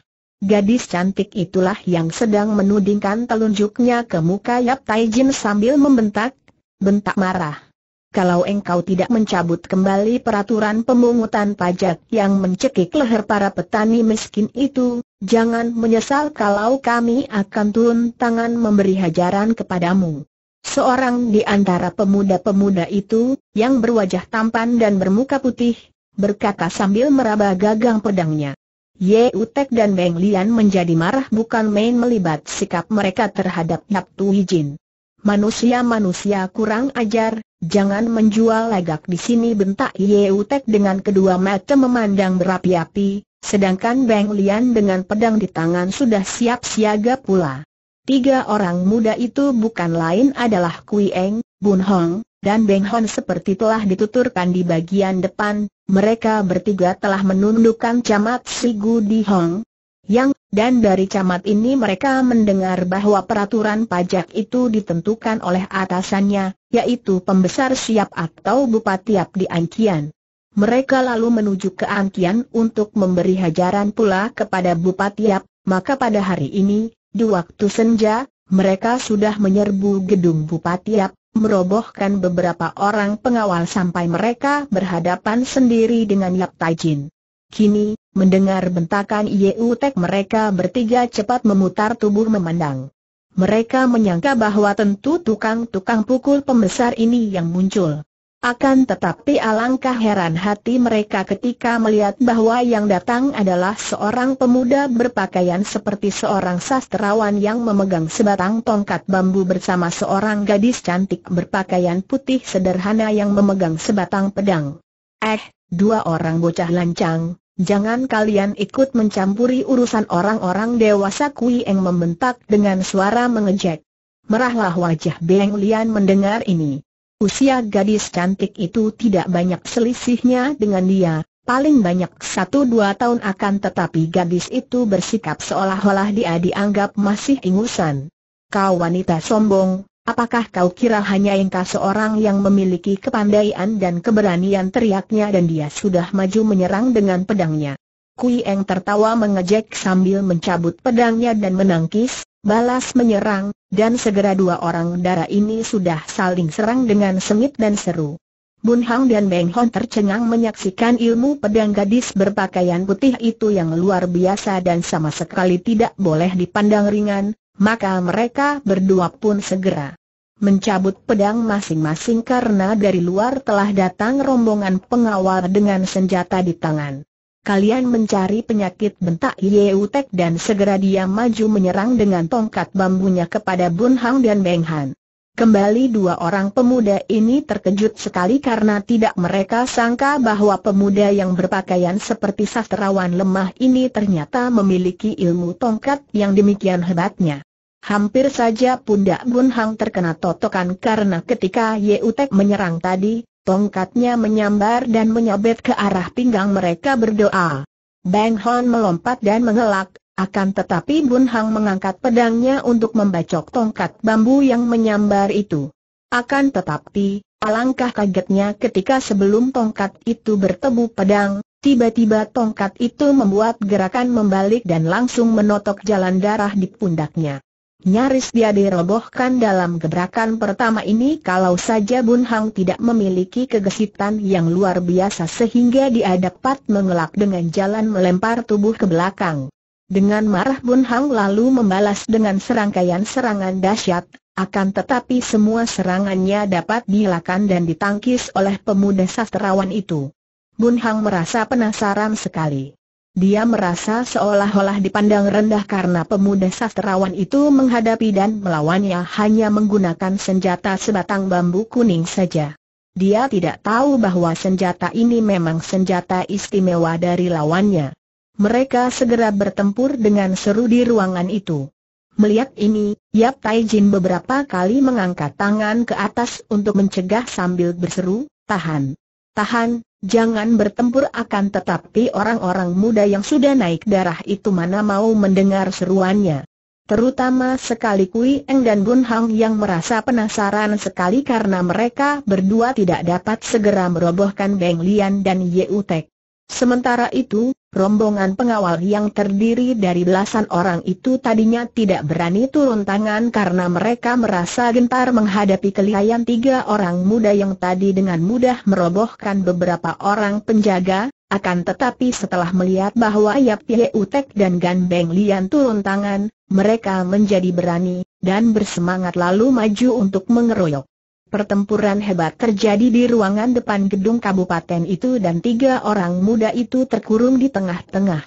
Gadis cantik itulah yang sedang menudingkan telunjuknya ke muka Yap Tai sambil membentak, bentak marah. Kalau engkau tidak mencabut kembali peraturan pemungutan pajak yang mencekik leher para petani miskin itu, jangan menyesal kalau kami akan turun tangan memberi hajaran kepadamu. Seorang di antara pemuda-pemuda itu, yang berwajah tampan dan bermuka putih, berkata sambil meraba gagang pedangnya. Ye Utek dan Beng Lian menjadi marah bukan main melibat sikap mereka terhadap Yap Tu Hijin. Manusia-manusia kurang ajar, jangan menjual lagak di sini bentak Ye Utek dengan kedua mata memandang berapi-api, sedangkan Beng Lian dengan pedang di tangan sudah siap siaga pula. Tiga orang muda itu bukan lain adalah Kui Eng, Bun Hong, dan Beng Hon seperti telah dituturkan di bagian depan, mereka bertiga telah menundukkan camat si Di Hong. Yang, dan dari camat ini mereka mendengar bahwa peraturan pajak itu ditentukan oleh atasannya, yaitu pembesar siap atau bupatiap di Angkian. Mereka lalu menuju ke Angkian untuk memberi hajaran pula kepada bupatiap. maka pada hari ini, di waktu senja, mereka sudah menyerbu gedung bupatiap merobohkan beberapa orang pengawal sampai mereka berhadapan sendiri dengan Lap Tai Kini, mendengar bentakan Yeu mereka bertiga cepat memutar tubuh memandang. Mereka menyangka bahwa tentu tukang-tukang pukul pembesar ini yang muncul. Akan tetapi alangkah heran hati mereka ketika melihat bahwa yang datang adalah seorang pemuda berpakaian seperti seorang sastrawan yang memegang sebatang tongkat bambu bersama seorang gadis cantik berpakaian putih sederhana yang memegang sebatang pedang. Eh, dua orang bocah lancang, jangan kalian ikut mencampuri urusan orang-orang dewasa Kui yang membentak dengan suara mengejek. Merahlah wajah Beng Lian mendengar ini. Usia gadis cantik itu tidak banyak selisihnya dengan dia, paling banyak satu dua tahun akan tetapi gadis itu bersikap seolah-olah dia dianggap masih ingusan. Kau wanita sombong, apakah kau kira hanya engkau seorang yang memiliki kepandaian dan keberanian teriaknya dan dia sudah maju menyerang dengan pedangnya. Kui Eng tertawa mengejek sambil mencabut pedangnya dan menangkis, balas menyerang, dan segera dua orang darah ini sudah saling serang dengan sengit dan seru. Bun Hang dan Beng Hon tercengang menyaksikan ilmu pedang gadis berpakaian putih itu yang luar biasa dan sama sekali tidak boleh dipandang ringan, maka mereka berdua pun segera mencabut pedang masing-masing karena dari luar telah datang rombongan pengawal dengan senjata di tangan kalian mencari penyakit bentak Yeutek dan segera dia maju menyerang dengan tongkat bambunya kepada Bun Hang dan Beng Han. Kembali dua orang pemuda ini terkejut sekali karena tidak mereka sangka bahwa pemuda yang berpakaian seperti sastrawan lemah ini ternyata memiliki ilmu tongkat yang demikian hebatnya. Hampir saja pundak Bun Hang terkena totokan karena ketika Yeutek menyerang tadi, Tongkatnya menyambar dan menyabet ke arah pinggang mereka berdoa. Bang Hon melompat dan mengelak, akan tetapi Bun Hang mengangkat pedangnya untuk membacok tongkat bambu yang menyambar itu. Akan tetapi, alangkah kagetnya ketika sebelum tongkat itu bertemu pedang, tiba-tiba tongkat itu membuat gerakan membalik dan langsung menotok jalan darah di pundaknya. Nyaris dia dirobohkan dalam gebrakan pertama ini kalau saja Bun Hang tidak memiliki kegesitan yang luar biasa sehingga dia dapat mengelak dengan jalan melempar tubuh ke belakang. Dengan marah Bun Hang lalu membalas dengan serangkaian serangan dahsyat, akan tetapi semua serangannya dapat dielakkan dan ditangkis oleh pemuda sastrawan itu. Bun Hang merasa penasaran sekali. Dia merasa seolah-olah dipandang rendah karena pemuda sastrawan itu menghadapi dan melawannya hanya menggunakan senjata sebatang bambu kuning saja. Dia tidak tahu bahwa senjata ini memang senjata istimewa dari lawannya. Mereka segera bertempur dengan seru di ruangan itu. Melihat ini, Yap Tai Jin beberapa kali mengangkat tangan ke atas untuk mencegah sambil berseru, tahan, tahan, Jangan bertempur akan tetapi orang-orang muda yang sudah naik darah itu mana mau mendengar seruannya. Terutama sekali Kui Eng dan Bun Hang yang merasa penasaran sekali karena mereka berdua tidak dapat segera merobohkan Beng Lian dan Ye Utek. Sementara itu, Rombongan pengawal yang terdiri dari belasan orang itu tadinya tidak berani turun tangan karena mereka merasa gentar menghadapi kelihayan tiga orang muda yang tadi dengan mudah merobohkan beberapa orang penjaga, akan tetapi setelah melihat bahwa Yap Ye Utek dan Gan Beng Lian turun tangan, mereka menjadi berani, dan bersemangat lalu maju untuk mengeroyok. Pertempuran hebat terjadi di ruangan depan gedung kabupaten itu dan tiga orang muda itu terkurung di tengah-tengah.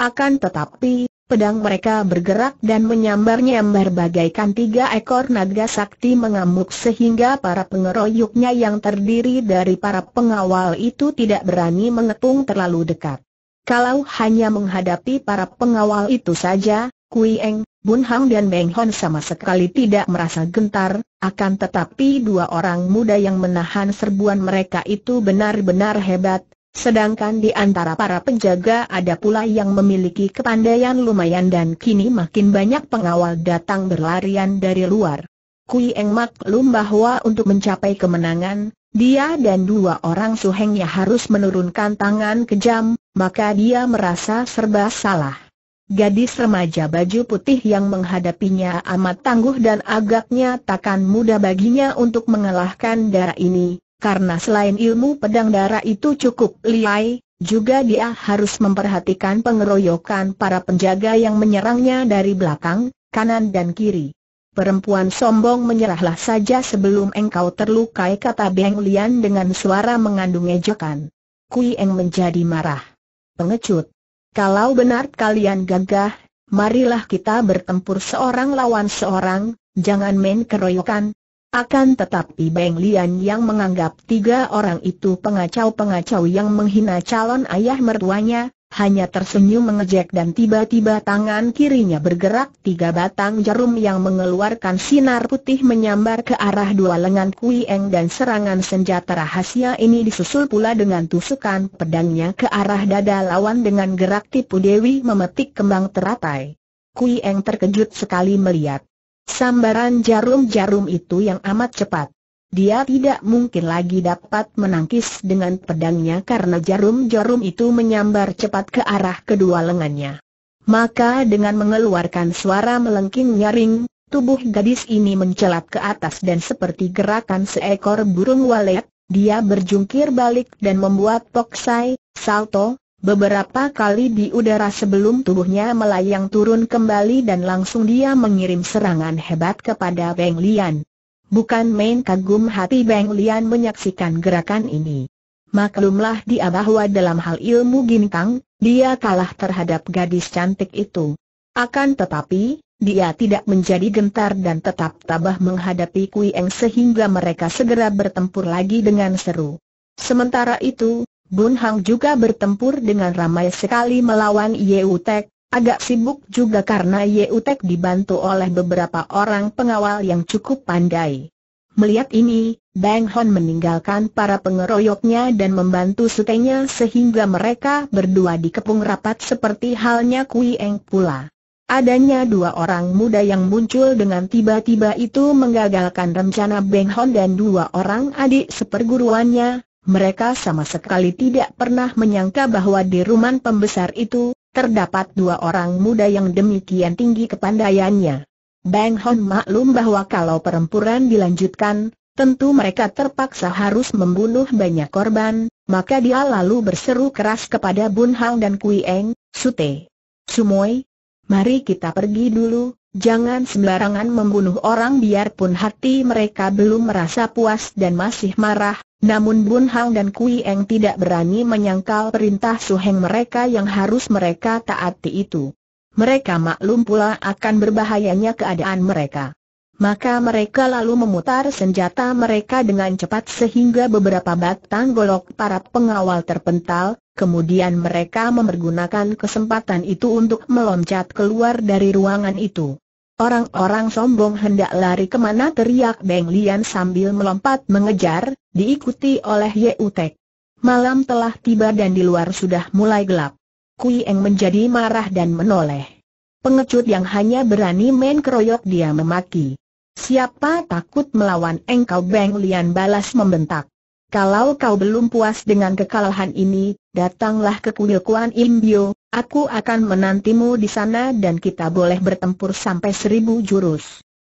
Akan tetapi, pedang mereka bergerak dan menyambar-nyambar bagaikan tiga ekor naga sakti mengamuk sehingga para pengeroyoknya yang terdiri dari para pengawal itu tidak berani mengepung terlalu dekat. Kalau hanya menghadapi para pengawal itu saja, Kui Eng, Bun Hang dan Beng Hon sama sekali tidak merasa gentar, akan tetapi dua orang muda yang menahan serbuan mereka itu benar-benar hebat, sedangkan di antara para penjaga ada pula yang memiliki kepandaian lumayan dan kini makin banyak pengawal datang berlarian dari luar. Kui Eng maklum bahwa untuk mencapai kemenangan, dia dan dua orang suhengnya harus menurunkan tangan kejam, maka dia merasa serba salah. Gadis remaja baju putih yang menghadapinya amat tangguh dan agaknya takkan mudah baginya untuk mengalahkan darah ini, karena selain ilmu pedang darah itu cukup liai, juga dia harus memperhatikan pengeroyokan para penjaga yang menyerangnya dari belakang, kanan dan kiri. Perempuan sombong menyerahlah saja sebelum engkau terluka, kata Beng Lian dengan suara mengandung ejekan. Kui Eng menjadi marah. Pengecut. Kalau benar kalian gagah, marilah kita bertempur seorang lawan seorang, jangan main keroyokan. Akan tetapi Beng Lian yang menganggap tiga orang itu pengacau-pengacau yang menghina calon ayah mertuanya, hanya tersenyum mengejek dan tiba-tiba tangan kirinya bergerak tiga batang jarum yang mengeluarkan sinar putih menyambar ke arah dua lengan Kui Eng dan serangan senjata rahasia ini disusul pula dengan tusukan pedangnya ke arah dada lawan dengan gerak tipu dewi memetik kembang teratai. Kui Eng terkejut sekali melihat sambaran jarum-jarum itu yang amat cepat. Dia tidak mungkin lagi dapat menangkis dengan pedangnya karena jarum-jarum itu menyambar cepat ke arah kedua lengannya. Maka dengan mengeluarkan suara melengking nyaring, tubuh gadis ini mencelat ke atas dan seperti gerakan seekor burung walet, dia berjungkir balik dan membuat poksai, salto, beberapa kali di udara sebelum tubuhnya melayang turun kembali dan langsung dia mengirim serangan hebat kepada Beng Lian. Bukan main kagum hati Beng Lian menyaksikan gerakan ini. Maklumlah dia bahwa dalam hal ilmu gintang, dia kalah terhadap gadis cantik itu. Akan tetapi, dia tidak menjadi gentar dan tetap tabah menghadapi Kui Eng sehingga mereka segera bertempur lagi dengan seru. Sementara itu, Bun Hang juga bertempur dengan ramai sekali melawan Yeu Tek, Agak sibuk juga karena Utek dibantu oleh beberapa orang pengawal yang cukup pandai. Melihat ini, Bang Hon meninggalkan para pengeroyoknya dan membantu sutenya sehingga mereka berdua dikepung rapat seperti halnya Kui Eng pula. Adanya dua orang muda yang muncul dengan tiba-tiba itu menggagalkan rencana Bang Hon dan dua orang adik seperguruannya, mereka sama sekali tidak pernah menyangka bahwa di rumah pembesar itu, terdapat dua orang muda yang demikian tinggi kepandaiannya. Bang Hon maklum bahwa kalau perempuran dilanjutkan, tentu mereka terpaksa harus membunuh banyak korban, maka dia lalu berseru keras kepada Bun Hang dan Kui Eng, Sute. Sumoy, mari kita pergi dulu, jangan sembarangan membunuh orang biarpun hati mereka belum merasa puas dan masih marah, namun Bun Hang dan Kui Eng tidak berani menyangkal perintah Su Heng mereka yang harus mereka taati itu. Mereka maklum pula akan berbahayanya keadaan mereka. Maka mereka lalu memutar senjata mereka dengan cepat sehingga beberapa batang golok para pengawal terpental, kemudian mereka mempergunakan kesempatan itu untuk meloncat keluar dari ruangan itu. Orang-orang sombong hendak lari kemana teriak Beng Lian sambil melompat mengejar, diikuti oleh Ye Utek. Malam telah tiba dan di luar sudah mulai gelap. Kui Eng menjadi marah dan menoleh. Pengecut yang hanya berani main keroyok dia memaki. Siapa takut melawan engkau Beng Lian balas membentak. Kalau kau belum puas dengan kekalahan ini, datanglah ke kuil Kuan Im Aku akan menantimu di sana dan kita boleh bertempur sampai seribu jurus.